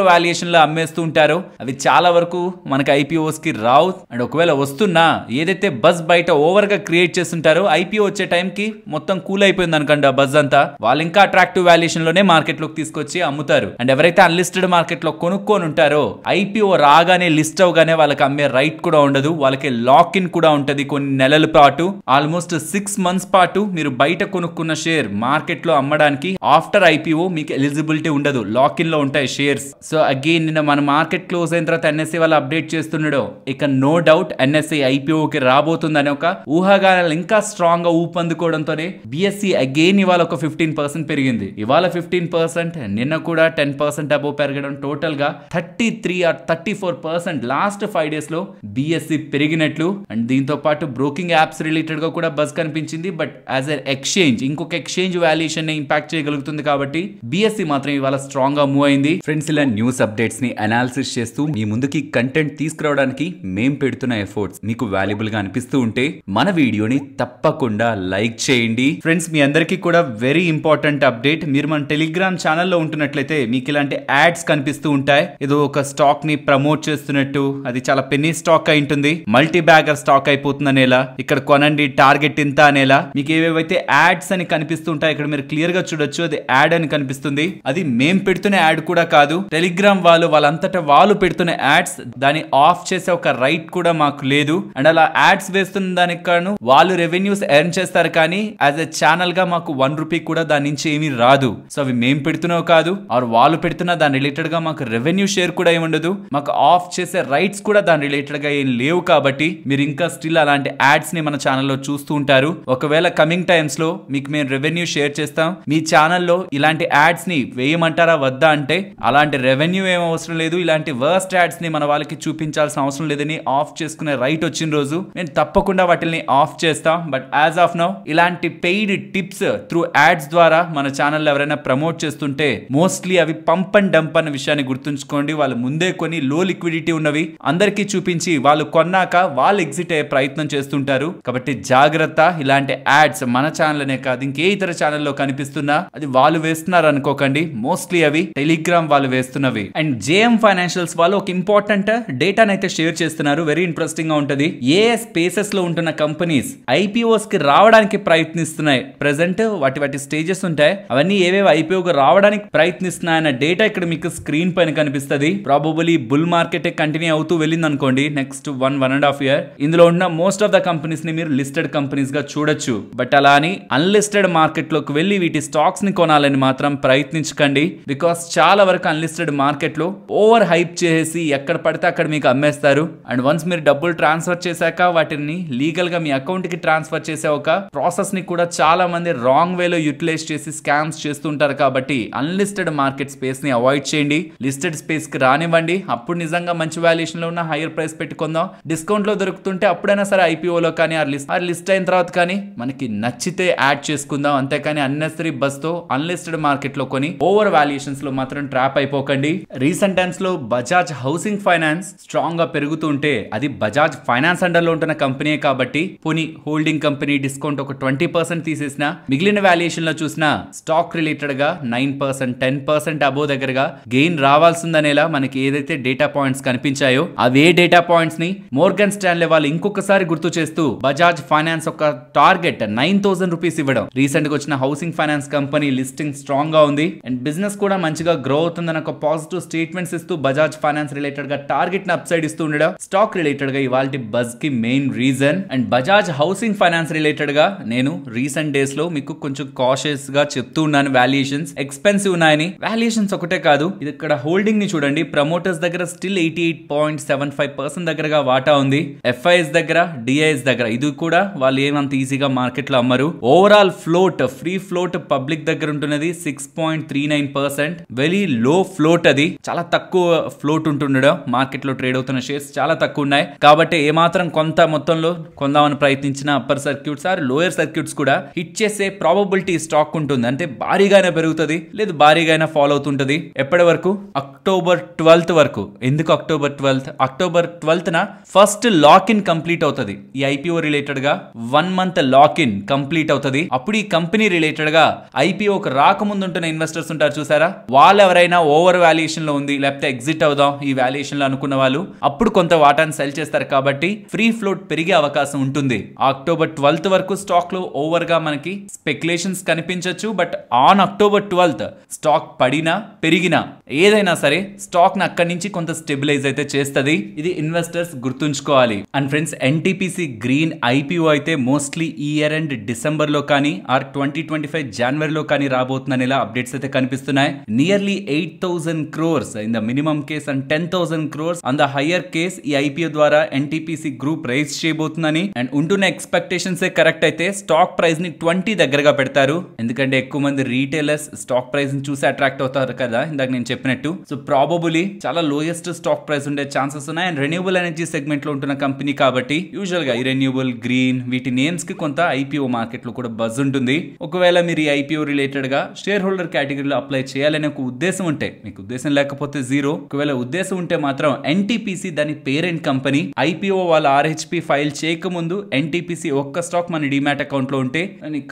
లో అమ్మేస్తూ ఉంటారో అవి చాలా వరకు మనకి కి రావు అండ్ ఒకవేళ వస్తున్నా ఏదైతే బస్ బయట ఓవర్ గా క్రియేట్ చేస్తుంటారో ఐపీఓ వచ్చే టైంకి మొత్తం కూల్ అయిపోయింది అనుకోండి ఆ బస్ అంతా వాళ్ళు ఇంకా అట్రాక్టివ్ లోనే మార్కెట్ లోకి తీసుకొచ్చి అమ్ముతారు అండ్ ఎవరైతే అన్లిస్టెడ్ మార్కెట్ లో కొనుక్కొని ఉంటారో ఐపీఓ రాగానే లిస్ట్ అవగానే వాళ్ళకి అమ్మే రైట్ కూడా ఉండదు వాళ్ళకి లాక్ ఇన్ కూడా ఉంటది కొన్ని నెలల పాటు ఆల్మోస్ట్ సిక్స్ మంత్స్ పాటు మీరు బయట కొనుక్కున్న షేర్ మార్కెట్లో అమ్మడానికి ఆఫ్టర్ ఐపీఓ మీకు ఎలిజిబిలిటీ ఉండదు లాక్ ఇన్ లో ఉంటాయి షేర్ షేర్స్ సో అగైన్ నిన్న మన మార్కెట్ క్లోజ్ అయిన తర్వాత ఎన్ఎస్సీ e వాళ్ళు అప్డేట్ చేస్తున్నాడు ఇక నో డౌట్ ఎన్ఎస్సీ ఐపీఓకి రాబోతుందనే ఒక ఊహాగానాలు ఇంకా స్ట్రాంగ్ గా ఊపందుకోవడంతోనే బిఎస్సి అగైన్ e ఇవాళ ఒక ఫిఫ్టీన్ పర్సెంట్ పెరిగింది ఇవాళ ఫిఫ్టీన్ పర్సెంట్ నిన్న కూడా టెన్ పర్సెంట్ అబో పెరగడం టోటల్ గా thirty three or thirty four percent last five days లో బిఎస్సి e పెరిగినట్లు అండ్ దీంతో పాటు బ్రోకింగ్ యాప్స్ రిలేటెడ్ గా కూడా బస్ కనిపించింది బట్ యాజ్ ఎ ఎక్స్చేంజ్ ఇంకొక ఎక్స్చేంజ్ వాల్యుయేషన్ ఇంపాక్ట్ చేయగలుగుతుంది కాబట్టి బిఎస్సి మాత్రం ఇవాళ స్ట్రాంగ్ గా మూవ్ అయింది ఫ్రెండ్ ప్రెగ్నెన్సీల న్యూస్ ని అనాలిసిస్ చేస్తూ మీ ముందుకి కంటెంట్ తీసుకురావడానికి మేం పెడుతున్న ఎఫర్ట్స్ మీకు గా అనిపిస్తూ ఉంటే మన వీడియోని తప్పకుండా లైక్ చేయండి ఫ్రెండ్స్ మీ అందరికి కూడా వెరీ ఇంపార్టెంట్ అప్డేట్ మీరు మన టెలిగ్రామ్ ఛానల్లో ఉంటున్నట్లయితే మీకు ఇలాంటి యాడ్స్ కనిపిస్తూ ఉంటాయి ఏదో ఒక స్టాక్ ని ప్రమోట్ చేస్తున్నట్టు అది చాలా పెన్నీ స్టాక్ అయి ఉంటుంది మల్టీ బ్యాగర్ స్టాక్ అయిపోతుంది అనేలా ఇక్కడ కొనండి టార్గెట్ ఇంత అనేలా మీకు ఏవేవైతే యాడ్స్ అని కనిపిస్తుంటాయి ఇక్కడ మీరు క్లియర్ గా చూడొచ్చు అది యాడ్ అని కనిపిస్తుంది అది మేం పెడుతున్న యాడ్ కూడా కాదు కాదు టెలిగ్రామ్ వాళ్ళు వాళ్ళంతటా వాళ్ళు పెడుతున్న యాడ్స్ దాన్ని ఆఫ్ చేసే ఒక రైట్ కూడా మాకు లేదు అండ్ అలా యాడ్స్ వేస్తున్న దానికి కాను వాళ్ళు రెవెన్యూస్ ఎర్న్ చేస్తారు కానీ యాజ్ ఎ ఛానల్ గా మాకు వన్ రూపీ కూడా దాని నుంచి ఏమీ రాదు సో అవి మేము పెడుతున్నావు కాదు ఆర్ వాళ్ళు పెడుతున్న దాని రిలేటెడ్ గా మాకు రెవెన్యూ షేర్ కూడా ఏమి ఉండదు మాకు ఆఫ్ చేసే రైట్స్ కూడా దాని రిలేటెడ్ గా ఏం లేవు కాబట్టి మీరు ఇంకా స్టిల్ అలాంటి యాడ్స్ ని మన ఛానల్లో చూస్తూ ఉంటారు ఒకవేళ కమింగ్ టైమ్స్ లో మీకు మేము రెవెన్యూ షేర్ చేస్తాం మీ ఛానల్లో ఇలాంటి యాడ్స్ ని వేయమంటారా వద్దా అంటే అలా అలాంటి రెవెన్యూ ఏం అవసరం లేదు ఇలాంటి వర్స్ట్ యాడ్స్ ని మన వాళ్ళకి చూపించాల్సిన అవసరం లేదని ఆఫ్ చేసుకునే రైట్ వచ్చిన రోజు నేను తప్పకుండా వాటిని ఆఫ్ చేస్తా బట్ యాజ్ ఆఫ్ నౌ ఇలాంటి పెయిడ్ టిప్స్ త్రూ యాడ్స్ ద్వారా మన ఛానల్ ఎవరైనా ప్రమోట్ చేస్తుంటే మోస్ట్లీ అవి పంప్ అండ్ డంప్ అన్న విషయాన్ని గుర్తుంచుకోండి వాళ్ళు ముందే కొన్ని లో లిక్విడిటీ ఉన్నవి అందరికీ చూపించి వాళ్ళు కొన్నాక వాళ్ళు ఎగ్జిట్ అయ్యే ప్రయత్నం చేస్తుంటారు కాబట్టి జాగ్రత్త ఇలాంటి యాడ్స్ మన ఛానల్ అనే కాదు ఇంకే ఇతర ఛానల్లో కనిపిస్తున్నా అది వాళ్ళు వేస్తున్నారు అనుకోకండి మోస్ట్లీ అవి టెలిగ్రామ్ వాళ్ళు వాళ్ళు వేస్తున్నవి అండ్ జేఎం ఫైనాన్షియల్స్ వాళ్ళు ఒక ఇంపార్టెంట్ డేటాని అయితే షేర్ చేస్తున్నారు వెరీ ఇంట్రెస్టింగ్ గా ఉంటది ఏ స్పేసెస్ లో ఉంటున్న కంపెనీస్ ఐపీఓస్ కి రావడానికి ప్రయత్నిస్తున్నాయి ప్రెసెంట్ వాటి వాటి స్టేజెస్ ఉంటాయి అవన్నీ ఏవేవి ఐపీఓకి రావడానికి ప్రయత్నిస్తున్నాయన్న డేటా ఇక్కడ మీకు స్క్రీన్ పైన కనిపిస్తుంది ప్రాబబులీ బుల్ మార్కెట్ కంటిన్యూ అవుతూ వెళ్ళింది అనుకోండి next one one and half year ఇందులో ఉన్న మోస్ట్ ఆఫ్ ద కంపెనీస్ ని మీరు లిస్టెడ్ కంపెనీస్ గా చూడొచ్చు బట్ అలా అని అన్లిస్టెడ్ మార్కెట్ లోకి వెళ్ళి వీటి స్టాక్స్ ని కొనాలని మాత్రం ప్రయత్నించకండి బికాస్ చాలా వరకు అన్లిస్టెడ్ మార్కెట్లో ఓవర్ హైప్ చేసి ఎక్కడ పడితే అక్కడ మీకు అమ్మేస్తారు అండ్ వన్స్ మీరు డబ్బులు ట్రాన్స్ఫర్ చేశాక వాటిని లీగల్గా మీ అకౌంట్కి ట్రాన్స్ఫర్ చేసే ఒక ప్రాసెస్ని కూడా చాలా మంది రాంగ్ వేలో యూటిలైజ్ చేసి స్కామ్స్ చేస్తుంటారు కాబట్టి అన్లిస్టెడ్ మార్కెట్ స్పేస్ని అవాయిడ్ చేయండి లిస్టెడ్ స్పేస్కి రానివ్వండి అప్పుడు నిజంగా మంచి వాల్యుయేషన్లో ఉన్న హైయర్ ప్రైస్ పెట్టుకుందాం డిస్కౌంట్లో దొరుకుతుంటే అప్పుడైనా సరే ఐపీఓలో కానీ ఆ లిస్ట్ ఆ లిస్ట్ అయిన తర్వాత కానీ మనకి నచ్చితే యాడ్ చేసుకుందాం అంతేకాని అన్నెసరీ బస్తో అన్లిస్టెడ్ మార్కెట్లో కొని ఓవర్ వాల్యుయేషన్స్లో మాత్రం ట్రాప్ అయిపోకండి రీసెంట్ టైమ్స్ లో బజాజ్ హౌసింగ్ ఫైనాన్స్ స్ట్రాంగ్ గా పెరుగుతుంటే అది బజాజ్ ఫైనాన్స్ అండర్ లో ఉంటున్న కంపెనీ కాబట్టి పోనీ హోల్డింగ్ కంపెనీ డిస్కౌంట్ ఒక ట్వంటీ పర్సెంట్ తీసేసిన మిగిలిన వాల్యుయేషన్ లో చూసిన స్టాక్ రిలేటెడ్ గా నైన్ పర్సెంట్ టెన్ పర్సెంట్ అబో దగ్గరగా గెయిన్ రావాల్సిందనేలా మనకి ఏదైతే డేటా పాయింట్స్ కనిపించాయో అవే డేటా పాయింట్స్ ని మోర్గన్ స్టాన్లే వాళ్ళు ఇంకొకసారి గుర్తు చేస్తూ బజాజ్ ఫైనాన్స్ ఒక టార్గెట్ నైన్ థౌసండ్ రూపీస్ ఇవ్వడం రీసెంట్ గా వచ్చిన housing finance company listing strong గా ఉంది అండ్ బిజినెస్ కూడా మంచిగా గ్రో అవుతుంది ఉందన్న ఒక పాజిటివ్ స్టేట్మెంట్స్ ఇస్తూ బజాజ్ ఫైనాన్స్ రిలేటెడ్ గా టార్గెట్ ని అప్సైడ్ ఇస్తూ ఉండడం స్టాక్ రిలేటెడ్ గా ఇవాళ బజ్ కి main reason and Bajaj Housing Finance related గా నేను రీసెంట్ డేస్ లో మీకు కొంచెం కాషియస్ గా చెప్తూ ఉన్నాను వాల్యుయేషన్స్ ఎక్స్పెన్సివ్ ఉన్నాయని వాల్యుయేషన్స్ ఒకటే కాదు ఇది ఇక్కడ హోల్డింగ్ ని చూడండి ప్రమోటర్స్ దగ్గర still eighty eight point seven five percent దగ్గరగా వాటా ఉంది ఎఫ్ఐఎస్ దగ్గర డిఐఎస్ దగ్గర ఇది కూడా వాళ్ళు ఏమంత ఈజీగా మార్కెట్ లో అమ్మరు overall float free float public దగ్గర ఉంటున్నది six point three nine percent very low float అది చాలా తక్కువ ఫ్లోట్ ఉంటుండడం మార్కెట్ లో ట్రేడ్ అవుతున్న షేర్స్ చాలా తక్కువ ఉన్నాయి కాబట్టి ఏమాత్రం కొంత మొత్తంలో కొందామని ప్రయత్నించిన upper circuits or lower circuits కూడా హిట్ చేసే ప్రాబబిలిటీ స్టాక్ ఉంటుంది అంటే భారీగానే పెరుగుతుంది లేదు భారీగానే ఫాలో అవుతుంటుంది ఎప్పటి వరకు అక్టోబర్ ట్వెల్త్ వరకు ఎందుకు అక్టోబర్ ట్వెల్త్ అక్టోబర్ ట్వెల్త్ నా ఫస్ట్ లాక్ ఇన్ కంప్లీట్ అవుతుంది ఈ ఐపీఓ రిలేటెడ్ గా one month lock in complete అవుతుంది అప్పుడు ఈ కంపెనీ రిలేటెడ్ గా ఐపీఓకి రాకముందు ఉంటున్న ఇన్వెస్టర్స్ ఉంటారు చూసారా వాళ్ళు ఎవరైనా ఓవర్ వాల్యుయేషన్లో ఉంది లేకపోతే ఎగ్జిట్ అవుదాం ఈ వాల్యుయేషన్లో అనుకున్న వాళ్ళు అప్పుడు కొంత వాటాను సెల్ చేస్తారు కాబట్టి ఫ్రీ ఫ్లోట్ పెరిగే అవకాశం ఉంటుంది అక్టోబర్ ట్వెల్త్ వరకు స్టాక్లో ఓవర్గా మనకి స్పెక్యులేషన్స్ కనిపించవచ్చు but on October twelfth stock పడినా పెరిగినా ఏదైనా సరే స్టాక్ని అక్కడి నుంచి కొంత స్టెబిలైజ్ అయితే చేస్తుంది ఇది ఇన్వెస్టర్స్ గుర్తుంచుకోవాలి and friends NTPC Green IPO అయితే మోస్ట్లీ ఇయర్ అండ్ డిసెంబర్లో కానీ ఆర్ ట్వంటీ ట్వంటీ ఫైవ్ జనవరిలో కానీ రాబోతున్న నెల అప్డేట్స్ అయితే కనిపిస్తున్నాయి nearly eight thousand crores in the minimum case and ten thousand crores on the higher case ఈ ఐపీఓ ద్వారా ఎన్టీపీసీ గ్రూప్ రైజ్ చేయబోతుందని అండ్ ఉంటున్న ఎక్స్పెక్టేషన్స్ కరెక్ట్ అయితే స్టాక్ ప్రైస్ ని ట్వంటీ దగ్గరగా పెడతారు ఎందుకంటే ఎక్కువ మంది రీటైలర్స్ స్టాక్ ప్రైస్ ని చూసి అట్రాక్ట్ అవుతారు కదా ఇందాక నేను చెప్పినట్టు సో ప్రాబబులీ చాలా లోయెస్ట్ స్టాక్ ప్రైస్ ఉండే ఛాన్సెస్ ఉన్నాయి అండ్ రెన్యూబుల్ ఎనర్జీ సెగ్మెంట్ లో ఉంటున్న కంపెనీ కాబట్టి యూజువల్ గా ఈ రెన్యూబుల్ గ్రీన్ వీటి నేమ్స్ కి కొంత ఐపీఓ మార్కెట్ లో కూడా బజ్ ఉంటుంది ఒకవేళ మీరు ఈ ఐపీఓ రిలేటెడ్ గా షేర్ హోల్డర్ కేటగిరీలో అప్లై చేయాలనే ఒక ఉద్దేశం ఉంటే మీకు ఉద్దేశం లేకపోతే జీరో ఒకవేళ ఉద్దేశం ఉంటే మాత్రం ఎన్టీపీసీ దాని పేరెంట్ కంపెనీ ఐపీఓ వాళ్ళ ఆర్హెచ్పి ఫైల్ చేయకముందు ఎన్టీపీసీ ఒక్క స్టాక్ మన డిమాట్ లో ఉంటే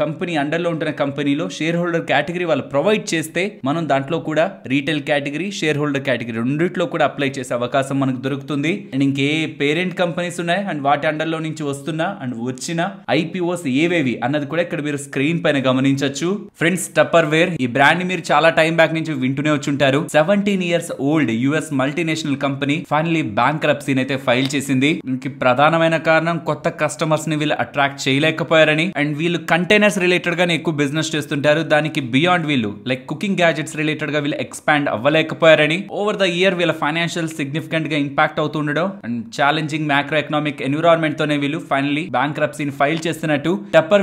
కంపెనీ అండర్లో ఉంటున్న కంపెనీలో షేర్ హోల్డర్ కేటగిరీ వాళ్ళు ప్రొవైడ్ చేస్తే మనం దాంట్లో కూడా retail category shareholder category రెండిట్లో కూడా అప్లై చేసే అవకాశం మనకు దొరుకుతుంది అండ్ ఇంకే పేరెంట్ కంపెనీస్ ఉన్నాయి అండ్ వాటి అండర్లో నుంచి వస్తున్న అండ్ వచ్చిన ఐపీఓస్ ఏవేవి అన్నది కూడా ఇక్కడ మీరు స్క్రీన్ పైన గమనించవచ్చు ఫ్రెండ్స్ టప్పర్ వేర్ ఈ బ్రాండ్ మీరు చాలా టైం బ్యాక్ నుంచి వింటూనే వచ్చి ఉంటారు seventeen years old US multinational company finally bank అయితే ఫైల్ చేసింది ప్రధానమైన కారణం కొత్త కస్టమర్స్ ని వీళ్ళు అట్రాక్ట్ చేయలేకపోయారని అండ్ వీళ్ళు కంటైనర్స్ రిలేటెడ్ గానే ఎక్కువ బిజినెస్ చేస్తుంటారు దానికి బియాండ్ వీళ్ళు లైక్ కుకింగ్ గ్యాజెట్స్ రిలేటెడ్ గా వీళ్ళు ఎక్స్పాండ్ అవ్వలేకపోయారని ఓవర్ ద ఇయర్ వీళ్ళ ఫైనాన్షియల్ సిగ్నిఫికెంట్ గా ఇంపాక్ట్ అవుతుండడం and challenging macro economic environment తోనే వీళ్ళు ఫైనలీ బ్యాంక్ ని ఫైల్ చేస్తున్నట్టు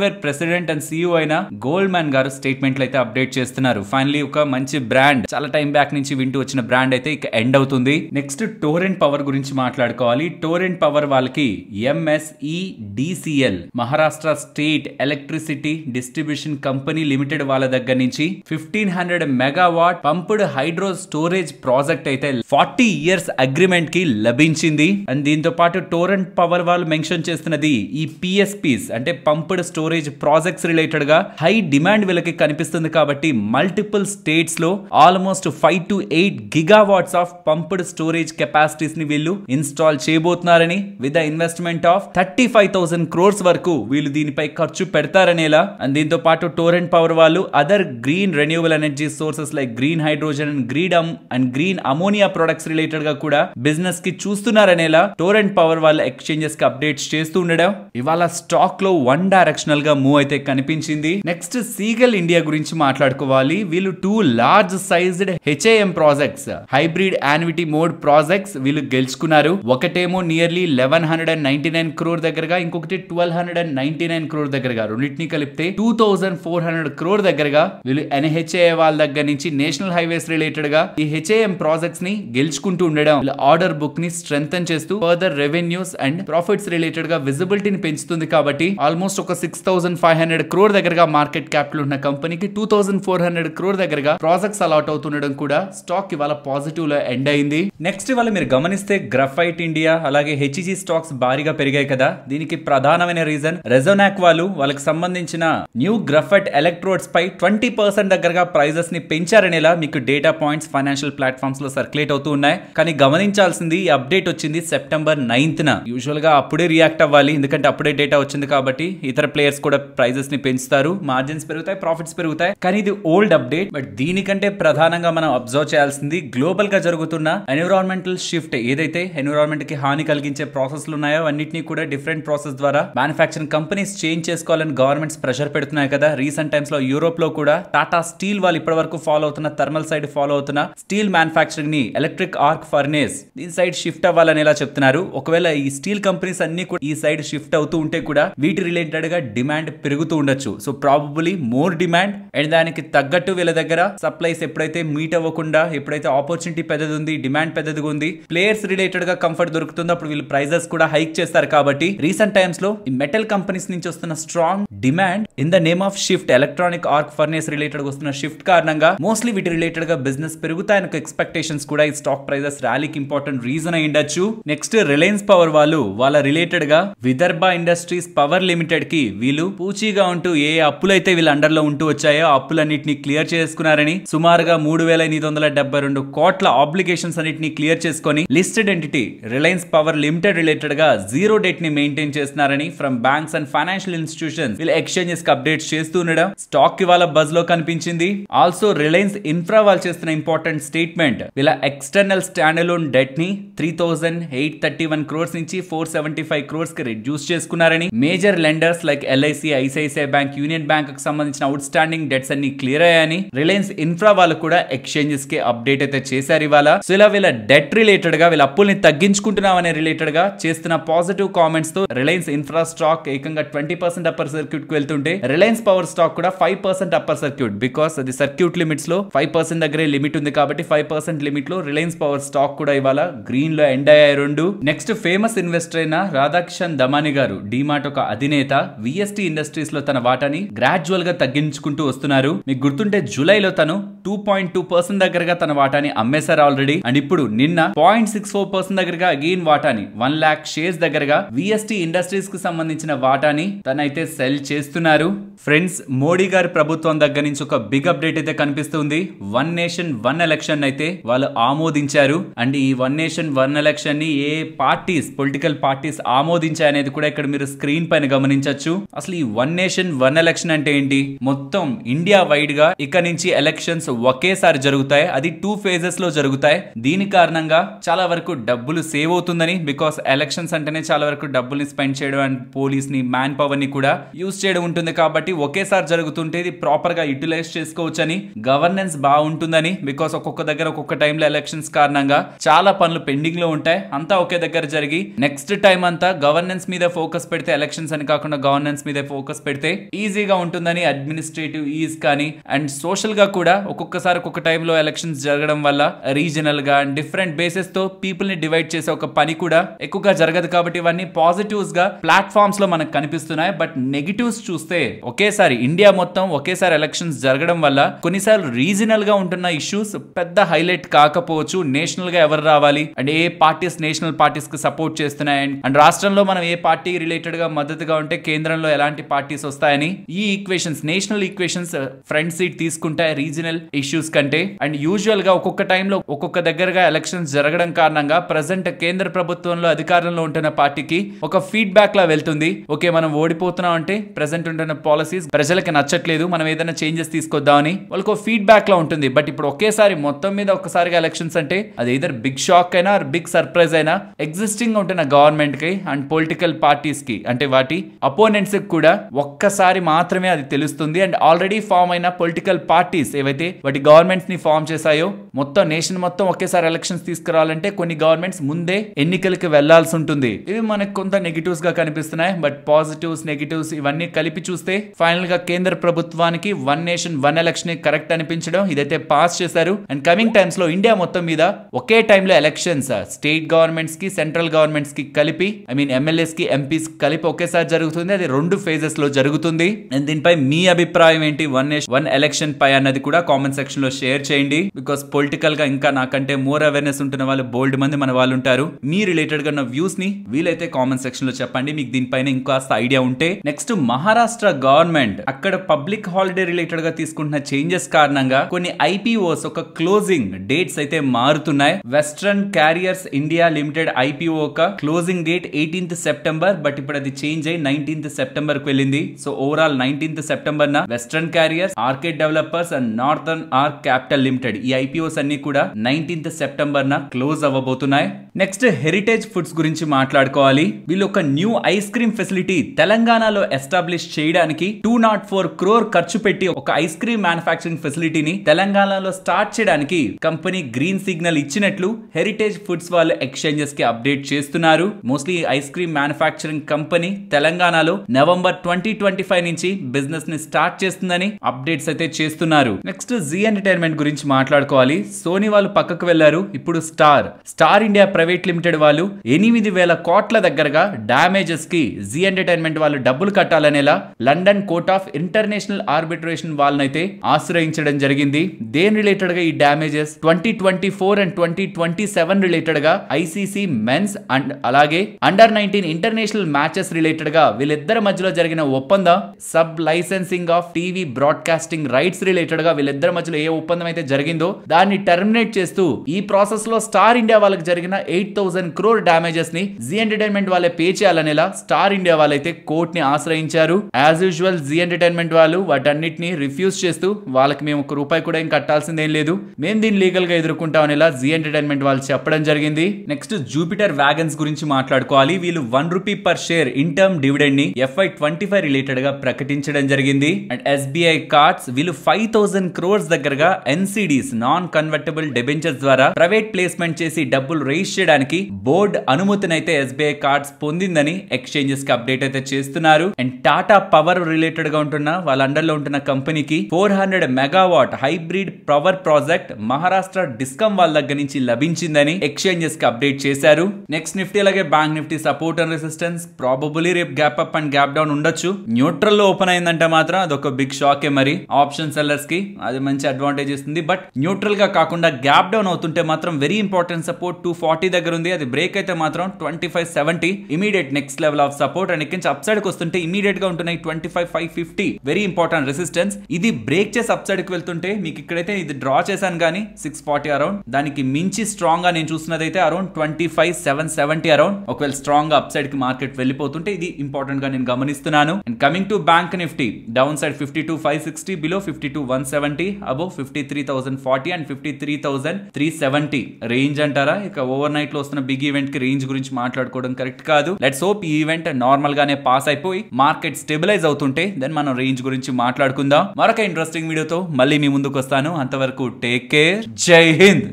వేర్ ప్రెసిడెంట్ అండ్ సిఇఓ అయిన గోల్డ్ మ్యాన్ గారు స్టేట్మెంట్ అయితే అప్డేట్ చేస్తున్నారు ఫైనలీ ఒక మంచి బ్రాండ్ చాలా టైం టైం బ్యాక్ నుంచి వింటూ వచ్చిన బ్రాండ్ అయితే ఇక ఎండ్ అవుతుంది నెక్స్ట్ టోరెంట్ పవర్ గురించి మాట్లాడుకోవాలి టోరెంట్ పవర్ వాళ్ళకి MSEDCL e Maharashtra State Electricity Distribution Company Limited వాళ్ళ దగ్గర నుంచి fifteen hundred megawatt pumped hydro storage project అయితే ఫార్టీ ఇయర్స్ అగ్రిమెంట్ కి లభించింది అండ్ దీంతో పాటు టోరెంట్ పవర్ వాళ్ళు మెన్షన్ చేస్తున్నది ఈ పిఎస్పీస్ అంటే పంపుడ్ స్టోరేజ్ ప్రాజెక్ట్స్ రిలేటెడ్ గా హై డిమాండ్ వీళ్ళకి కనిపిస్తుంది కాబట్టి మల్టిపుల్ స్టేట్స్ లో almost five to eight gigawatts of pumped storage capacities ని వీళ్ళు ఇన్స్టాల్ చేయబోతున్నారని with the investment of thirty five thousand crores వరకు వీళ్ళు దీనిపై ఖర్చు పెడతారనేలా అండ్ దీంతో పాటు టోరెంట్ పవర్ వాళ్ళు other green renewable energy sources like green hydrogen and గ్రీడమ్ and green ammonia products related గా కూడా బిజినెస్ కి చూస్తున్నారనేలా టోరెంట్ పవర్ వాళ్ళ ఎక్స్చేంజెస్ కి అప్డేట్స్ చేస్తూ ఉండడం ఇవాళ స్టాక్ లో వన్ డైరెక్షనల్ గా మూవ్ అయితే కనిపించింది నెక్స్ట్ సీగల్ ఇండియా గురించి మాట్లాడుకోవాలి వీళ్ళు two large sized HAM projects hybrid annuity mode projects వీళ్ళు గెలుచుకున్నారు ఒకటేమో nearly eleven hundred and ninety nine crore దగ్గరగా ఇంకొకటి twelve hundred and ninety nine crore దగ్గరగా రెండింటిని కలిపితే two thousand four hundred crore దగ్గరగా వీళ్ళు ఎన్హెచ్ఏ వాళ్ళ దగ్గర నుంచి నేషనల్ హైవేస్ రిలేటెడ్ గా ఈ హెచ్ఏఎం ప్రాజెక్ట్స్ ని గెలుచుకుంటూ ఉండడం ఆర్డర్ బుక్ ని స్ట్రెంగ్ చేస్తూ further revenues and profits related గా విజిబిలిటీని పెంచుతుంది కాబట్టి ఆల్మోస్ట్ ఒక six thousand five hundred crore దగ్గరగా మార్కెట్ క్యాపిటల్ ఉన్న కంపెనీకి two thousand four hundred crore దగ్గరగా ప్రాజెక్ట్స్ అలాట్ అవుతుండడం కూడా స్టాక్ ఇవాళ పాజిటివ్ లో ఎండ్ అయింది నెక్స్ట్ ఇవాళ మీరు గమనిస్తే గ్రఫైట్ ఇండియా అలాగే హెచ్ఈజీ స్టాక్స్ e భారీగా పెరిగాయి కదా దీనికి ప్రధానమైన రీజన్ రెజోనాక్ వాళ్ళు వాళ్ళకి సంబంధించిన న్యూ గ్రఫైట్ ఎలక్ట్రోడ్స్ పై ట్వంటీ పర్సెంట్ దగ్గరగా ప్రైజెస్ ని పెంచారనేలా మీకు డేటా పాయింట్స్ ఫైనాన్షియల్ ప్లాట్ఫామ్స్ లో సర్క్యులేట్ అవుతూ ఉన్నాయి కానీ గమనించాల్సింది ఈ అప్డేట్ వచ్చింది సెప్టెంబర్ నైన్త్ న యూజువల్ గా అప్పుడే రియాక్ట్ అవ్వాలి ఎందుకంటే అప్పుడే డేటా వచ్చింది కాబట్టి ఇతర ప్లేయర్స్ కూడా ప్రైజెస్ ని పెంచుతారు మార్జిన్స్ పెరుగుతాయి ప్రాఫిట్స్ పెరుగుతాయి కానీ ఇది ఓల్డ్ అప్డేట్ బట్ దీనికంటే ప్రధానంగా మనం మనం అబ్జర్వ్ చేయాల్సింది గ్లోబల్ గా జరుగుతున్న ఎన్విరాన్మెంటల్ షిఫ్ట్ ఏదైతే ఎన్విరాన్మెంట్ కి హాని కలిగించే ప్రాసెస్లు ఉన్నాయో అన్నింటినీ కూడా డిఫరెంట్ ప్రాసెస్ ద్వారా మ్యానుఫాక్చరింగ్ కంపెనీస్ చేంజ్ చేసుకోవాలని గవర్నమెంట్స్ ప్రెషర్ పెడుతున్నాయి కదా రీసెంట్ టైమ్స్ లో యూరోప్ లో కూడా టాటా స్టీల్ వాళ్ళు ఇప్పటి వరకు ఫాలో అవుతున్న థర్మల్ సైడ్ ఫాలో అవుతున్న స్టీల్ మ్యానుఫాక్చరింగ్ ని ఎలక్ట్రిక్ ఆర్క్ ఫర్నేస్ దీని సైడ్ షిఫ్ట్ అవ్వాలని ఎలా చెప్తున్నారు ఒకవేళ ఈ స్టీల్ కంపెనీస్ అన్ని కూడా ఈ సైడ్ షిఫ్ట్ అవుతూ ఉంటే కూడా వీటి రిలేటెడ్ గా డిమాండ్ పెరుగుతూ ఉండొచ్చు so probably more demand and దానికి తగ్గట్టు వీళ్ళ దగ్గర సప్లైస్ ఎప్పుడైతే మీట్ హిట్ అవ్వకుండా ఎప్పుడైతే ఆపర్చునిటీ పెద్దది ఉంది డిమాండ్ పెద్దదిగా ఉంది ప్లేయర్స్ రిలేటెడ్ గా కంఫర్ట్ దొరుకుతుంది అప్పుడు వీళ్ళు ప్రైజెస్ కూడా హైక్ చేస్తారు కాబట్టి రీసెంట్ టైమ్స్ లో ఈ మెటల్ కంపెనీస్ నుంచి వస్తున్న strong demand in the name of shift electronic arc furnace related వస్తున్న షిఫ్ట్ కారణంగా మోస్ట్లీ వీటి రిలేటెడ్ గా బిజినెస్ పెరుగుతాయని ఎక్స్పెక్టేషన్స్ కూడా ఈ స్టాక్ ప్రైజెస్ ర్యాలీకి ఇంపార్టెంట్ రీజన్ అయి ఉండొచ్చు నెక్స్ట్ రిలయన్స్ పవర్ వాళ్ళు వాళ్ళ రిలేటెడ్ గా విదర్భ ఇండస్ట్రీస్ పవర్ లిమిటెడ్ కి వీళ్ళు పూచీగా ఉంటూ ఏ అప్పులైతే వీళ్ళ అండర్ లో ఉంటూ వచ్చాయో అప్పులన్నింటినీ క్లియర్ చేసుకున్నారని సుమారుగా మూడు వేల ఎనిమిది వందల డెబ్బై రెండు కోట్ల అబ్లికేషన్స్ అన్నింటినీ క్లియర్ చేసుకొని listed entity Reliance Power Limited related గా జీరో డెట్ ని మెయింటైన్ చేస్తున్నారని from banks and financial institutions వీళ్ళు ఎక్స్చేంజెస్ కి అప్డేట్స్ చేస్తూ ఉండడం స్టాక్ ఇవాళ బజ్ లో కనిపించింది ఆల్సో రిలయన్స్ ఇన్ఫ్రా వాళ్ళు చేస్తున్న ఇంపార్టెంట్ స్టేట్మెంట్ వీళ్ళ ఎక్స్టర్నల్ స్టాండ్ లోన్ డెట్ ని three thousand eight thirty one crores నుంచి ఫోర్ సెవెంటీ ఫైవ్ క్రోర్స్ కి రిడ్యూస్ చేసుకున్నారని major lenders like LIC ICICI Bank Union Bank కు సంబంధించిన అవుట్ స్టాండింగ్ డెట్స్ అన్ని క్లియర్ అయ్యాయని రిలయన్స్ ఇన్ఫ్రా వాళ్ళు కూడా ఎక్స్ ఎక్స్చేంజెస్ కి అప్డేట్ అయితే చేశారు ఇవాళ సో ఇలా వీళ్ళ డెట్ రిలేటెడ్ గా వీళ్ళ అప్పుల్ని తగ్గించుకుంటున్నాం అనే రిలేటెడ్ గా చేస్తున్న పాజిటివ్ కామెంట్స్ తో రిలయన్స్ ఇన్ఫ్రా స్టాక్ ఏకంగా ట్వంటీ పర్సెంట్ అప్పర్ సర్క్యూట్ కి వెళ్తుంటే రిలయన్స్ పవర్ స్టాక్ కూడా five percent upper circuit because అది సర్క్యూట్ లిమిట్స్ లో ఫైవ్ పర్సెంట్ దగ్గరే లిమిట్ ఉంది కాబట్టి ఫైవ్ పర్సెంట్ లిమిట్ లో రిలయన్స్ పవర్ స్టాక్ కూడా ఇవాళ గ్రీన్ లో ఎండ్ అయ్యాయి రెండు నెక్స్ట్ ఫేమస్ ఇన్వెస్టర్ అయిన రాధాకిషన్ దమాని గారు డిమార్ట్ ఒక అధినేత విఎస్టి ఇండస్ట్రీస్ లో తన వాటాని గ్రాడ్యువల్ గా తగ్గించుకుంటూ వస్తున్నారు మీకు గుర్తుంటే జూలైలో తను టూ పాయింట్ టూ పర్సెంట్ దగ్గరగా తన వాటాని అమ్మేశారు ఆల్రెడీ అండ్ ఇప్పుడు నిన్న పాయింట్ సిక్స్ ఫోర్ పర్సెంట్ దగ్గరగా అగైన్ వాటాని వన్ లాక్ షేర్స్ దగ్గరగా విఎస్టి ఇండస్ట్రీస్ కు సంబంధించిన వాటాని తనైతే సెల్ చేస్తున్నారు ఫ్రెండ్స్ మోడీ గారి ప్రభుత్వం దగ్గర నుంచి ఒక బిగ్ అప్డేట్ అయితే కనిపిస్తుంది వన్ నేషన్ వన్ ఎలక్షన్ అయితే వాళ్ళు ఆమోదించారు అండ్ ఈ వన్ నేషన్ వన్ ఎలక్షన్ ని ఏ పార్టీస్ పొలిటికల్ పార్టీస్ ఆమోదించాయి అనేది కూడా ఇక్కడ మీరు స్క్రీన్ పైన గమనించవచ్చు అసలు ఈ వన్ నేషన్ వన్ ఎలక్షన్ అంటే ఏంటి మొత్తం ఇండియా వైడ్ గా ఇక్కడ నుంచి ఎలక్షన్స్ ఒకేసారి జరుగుతాయి అది టూ ఫేజెస్ లో జరుగుతాయి దీని కారణంగా చాలా వరకు డబ్బులు సేవ్ అవుతుందని బికాస్ ఎలక్షన్స్ అంటేనే చాలా వరకు డబ్బుల్ని స్పెండ్ చేయడం అండ్ పోలీస్ ని మ్యాన్ పవర్ ని కూడా యూస్ చేయడం ఉంటుంది కాబట్టి ఒకేసారి జరుగుతుంటే ఇది ప్రాపర్ గా యూటిలైజ్ చేసుకోవచ్చని గవర్నెన్స్ బాగుంటుందని బికాస్ ఒక్కొక్క దగ్గర ఒక్కొక్క టైంలో ఎలక్షన్స్ కారణంగా చాలా పనులు పెండింగ్ లో ఉంటాయి అంతా ఒకే దగ్గర జరిగి నెక్స్ట్ టైం అంతా గవర్నెన్స్ మీద ఫోకస్ పెడితే ఎలక్షన్స్ అని కాకుండా గవర్నెన్స్ మీద ఫోకస్ పెడితే ఈజీగా ఉంటుందని అడ్మినిస్ట్రేటివ్ ఈజ్ కానీ అండ్ సోషల్ గా కూడా ఒక్కొక్కసారి ఒక్కొక్క టైం టైంలో ఎలక్షన్స్ జరగడం వల్ల రీజనల్ అండ్ డిఫరెంట్ తో పీపుల్ ని డివైడ్ చేసే ఒక పని కూడా ఎక్కువగా జరగదు కాబట్టి ఇవన్నీ పాజిటివ్స్ గా ప్లాట్ఫామ్స్ లో మనకు కనిపిస్తున్నాయి బట్ నెగిటివ్స్ చూస్తే ఒకేసారి ఇండియా మొత్తం ఒకేసారి ఎలక్షన్స్ జరగడం వల్ల కొన్నిసార్లు రీజనల్గా ఉంటున్న ఇష్యూస్ పెద్ద హైలైట్ కాకపోవచ్చు నేషనల్ గా ఎవరు రావాలి అండ్ ఏ పార్టీస్ నేషనల్ పార్టీస్ కి సపోర్ట్ చేస్తున్నాయి అండ్ అండ్ రాష్ట్రంలో మనం ఏ పార్టీ రిలేటెడ్గా మద్దతుగా ఉంటే కేంద్రంలో ఎలాంటి పార్టీస్ వస్తాయని ఈ equations national equations front seat తీసుకుంటాయి రీజనల్ ఇష్యూస్ కంటే అండ్ యూజువల్ గా ఒక్కొక్క టైంలో ఒక్కొక్క దగ్గరగా ఎలక్షన్స్ జరగడం కారణంగా ప్రజెంట్ కేంద్ర ప్రభుత్వంలో అధికారంలో ఉంటున్న పార్టీకి ఒక ఫీడ్బ్యాక్ లా వెళ్తుంది ఓకే మనం ఓడిపోతున్నాం అంటే ప్రజెంట్ ఉంటున్న పాలసీస్ ప్రజలకు నచ్చట్లేదు మనం ఏదైనా చేంజెస్ తీసుకొద్దామని వాళ్ళకు ఫీడ్బ్యాక్ లా ఉంటుంది బట్ ఇప్పుడు ఒకేసారి మొత్తం మీద ఒక్కసారిగా ఎలక్షన్స్ అంటే అది ఇదర్ బిగ్ షాక్ అయినా బిగ్ సర్ప్రైజ్ అయినా ఎగ్జిస్టింగ్ ఉంటున్న గవర్నమెంట్ కి అండ్ పొలిటికల్ పార్టీస్ కి అంటే వాటి అపోనెంట్స్ కి కూడా ఒక్కసారి మాత్రమే అది తెలుస్తుంది అండ్ ఆల్రెడీ ఫామ్ అయిన పొలిటికల్ పార్టీస్ ఏవైతే వాటి గవర్నమెంట్స్ ని ని ఫామ్ చేశాయో మొత్తం నేషన్ మొత్తం ఒకేసారి ఎలక్షన్స్ తీసుకురావాలంటే కొన్ని గవర్నమెంట్స్ ముందే ఎన్నికలకు వెళ్లాల్సి ఉంటుంది ఇవి మనకు కొంత నెగిటివ్స్ గా కనిపిస్తున్నాయి బట్ పాజిటివ్స్ నెగిటివ్స్ ఇవన్నీ కలిపి చూస్తే ఫైనల్ గా కేంద్ర ప్రభుత్వానికి one nation one election correct అనిపించడం ఇదైతే పాస్ చేశారు అండ్ కమింగ్ టైమ్స్ లో ఇండియా మొత్తం మీద ఒకే టైంలో ఎలక్షన్స్ స్టేట్ గవర్నమెంట్స్ కి సెంట్రల్ గవర్నమెంట్స్ కి కలిపి ఐ మీన్ ఎమ్మెల్యేస్ కి ఎంపీస్ కలిపి ఒకేసారి జరుగుతుంది అది రెండు ఫేజెస్ లో జరుగుతుంది అండ్ దీనిపై మీ అభిప్రాయం ఏంటి వన్ నేషన్ వన్ ఎలక్షన్ పై అన్నది కూడా కామెంట్ సెక్షన్ లో షేర్ చేయండి బికాస్ పొలిటికల్ గా ఇంకా నాకంటే మోర్ అవేర్నెస్ ఉంటున్న వాళ్ళు బోల్డ్ మంది మన వాళ్ళు ఉంటారు మీ రిలేటెడ్ గా ఉన్న వ్యూస్ ని వీలైతే కామెంట్ సెక్షన్ లో చెప్పండి మీకు దీనిపైన ఇంకాస్త ఐడియా ఉంటే నెక్స్ట్ మహారాష్ట్ర గవర్నమెంట్ అక్కడ పబ్లిక్ హాలిడే రిలేటెడ్ గా తీసుకుంటున్న చేంజెస్ కారణంగా కొన్ని ఐపీఓస్ ఒక క్లోజింగ్ డేట్స్ అయితే మారుతున్నాయి Western Carriers India Limited IPO ఒక closing date eighteenth September but ఇప్పుడు అది చేంజ్ అయ్యి నైన్టీన్త్ సెప్టెంబర్ కు వెళ్ళింది సో ఓవరాల్ నైన్టీన్త్ సెప్టెంబర్ నా Western Carriers Arkade Developers and Northern Arc Capital Capital Limited ఈ ఐపీఓస్ అన్ని కూడా నైన్టీన్త్ సెప్టెంబర్ న క్లోజ్ అవ్వబోతున్నాయి నెక్స్ట్ హెరిటేజ్ ఫుడ్స్ గురించి మాట్లాడుకోవాలి వీళ్ళు ఒక న్యూ ఐస్ క్రీమ్ ఫెసిలిటీ తెలంగాణలో ఎస్టాబ్లిష్ చేయడానికి టూ నాట్ ఫోర్ క్రోర్ ఖర్చు పెట్టి ఒక ఐస్ క్రీమ్ మ్యానుఫాక్చరింగ్ ఫెసిలిటీని తెలంగాణలో స్టార్ట్ చేయడానికి కంపెనీ గ్రీన్ సిగ్నల్ ఇచ్చినట్లు హెరిటేజ్ ఫుడ్స్ వాళ్ళు ఎక్స్చేంజెస్ కి అప్డేట్ చేస్తున్నారు mostly ice cream manufacturing company తెలంగాణలో నవంబర్ ట్వంటీ ట్వంటీ ఫైవ్ నుంచి బిజినెస్ ని స్టార్ట్ చేస్తుందని అప్డేట్స్ అయితే చేస్తున్నారు నెక్స్ట్ జీ ఎంటర్టైన్మెంట్ గురించి మాట్లాడుకోవాలి సోనీ వాళ్ళు పక్కకు వెళ్లారు ఇప్పుడు Star Star India Private Limited వాళ్ళు ఎనిమిది వేల కోట్ల దగ్గరగా డామేజెస్ కి జీ ఎంటర్టైన్మెంట్ వాళ్ళు డబ్బులు కట్టాలనేలా London court of international arbitration వాళ్ళనైతే ఆశ్రయించడం జరిగింది దేని రిలేటెడ్ గా ఈ damages twenty twenty four and twenty twenty seven related గా ఐసీసీ మెన్స్ అండ్ అలాగే under nineteen international matches related గా వీళ్ళిద్దరి మధ్యలో జరిగిన ఒప్పందం sub licensing of TV broadcasting rights related గా వీళ్ళిద్దరి మధ్యలో ఏ ఒప్పందం ఒప్పందం అయితే జరిగిందో దాన్ని టెర్మినేట్ చేస్తూ ఈ ప్రాసెస్ లో స్టార్ ఇండియా వాళ్ళకి జరిగిన ఎయిట్ థౌసండ్ క్రోర్ డామేజెస్ ని జీ ఎంటర్టైన్మెంట్ వాళ్ళే పే చేయాలనేలా స్టార్ ఇండియా వాళ్ళైతే కోర్ట్ ని ఆశ్రయించారు యాజ్ యూజువల్ జీ ఎంటర్టైన్మెంట్ వాళ్ళు వాటన్నిటిని రిఫ్యూజ్ చేస్తూ వాళ్ళకి మేము ఒక రూపాయి కూడా ఏం కట్టాల్సిందేం లేదు మేము దీన్ని లీగల్ గా ఎదుర్కొంటాం అనేలా జీ ఎంటర్టైన్మెంట్ వాళ్ళు చెప్పడం జరిగింది నెక్స్ట్ జూపిటర్ వ్యాగన్స్ గురించి మాట్లాడుకోవాలి వీళ్ళు one rupee per share interim dividend ని ఎఫ్ఐ ట్వంటీ ఫైవ్ రిలేటెడ్ గా ప్రకటించడం జరిగింది అండ్ ఎస్బీఐ కార్డ్స్ వీళ్ళు ఫైవ్ థౌసండ్ క్రోర్స్ దగ్గరగా ఎన్సీడీస్ నాన్ కన్వర్టబుల్ డెబెంచర్స్ ద్వారా ప్రైవేట్ ప్లేస్మెంట్ చేసి డబ్బులు రేస్ చేయడానికి బోర్డు అనుమతినైతే ఎస్బీఐ కార్డ్స్ పొందిందని ఎక్స్చేంజెస్ కి అప్డేట్ అయితే చేస్తున్నారు అండ్ టాటా పవర్ రిలేటెడ్ గా ఉంటున్న వాళ్ళ అండర్లో ఉంటున్న కంపెనీకి four hundred megawatt hybrid power project Maharashtra discom వాళ్ళ దగ్గర నుంచి లభించిందని ఎక్స్చేంజెస్ కి అప్డేట్ చేశారు నెక్స్ట్ నిఫ్టీ అలాగే bank Nifty support and resistance probably రేపు gap up and gap down ఉండొచ్చు న్యూట్రల్ లో ఓపెన్ అయిందంటే మాత్రం అదొక బిగ్ షాకే మరి ఆప్షన్ సెల్లర్స్ కి అది మంచి అడ్వాంటేజెస్ చేస్తుంది బట్ న్యూట్రల్ గా కాకుండా గ్యాప్ డౌన్ అవుతుంటే మాత్రం very important support two forty దగ్గర ఉంది అది బ్రేక్ అయితే మాత్రం twenty five seventy immediate next level of support and ఇక్కడ అప్ సైడ్ కి వస్తుంటే ఇమీడియట్ గా ఉంటున్నాయి twenty five five fifty very important resistance ఇది బ్రేక్ చేసి అప్ సైడ్ కి వెళ్తుంటే మీకు ఇక్కడైతే ఇది డ్రా చేశాను కానీ సిక్స్ ఫార్టీ అరౌండ్ దానికి మించి స్ట్రాంగ్ గా నేను చూస్తున్నది అయితే around twenty five seven seventy around ఒకవేళ స్ట్రాంగ్ గా అప్ సైడ్ కి మార్కెట్ వెళ్ళిపోతుంటే ఇది ఇంపార్టెంట్ గా నేను గమనిస్తున్నాను and coming to bank Nifty down side fifty two five sixty below fifty two one seventy above fifty three three thousand forty and fifty three thousand three seventy range అంటారా ఇక over night లో వస్తున్న big event కి range గురించి మాట్లాడుకోవడం correct కాదు let's hope ఈ event normal గానే పాస్ అయిపోయి మార్కెట్ స్టెబిలైజ్ అవుతుంటే దెన్ మనం రేంజ్ గురించి మాట్లాడుకుందాం మరొక ఇంట్రెస్టింగ్ వీడియోతో మళ్ళీ మీ ముందుకు వస్తాను అంతవరకు టేక్ కేర్ జై హింద్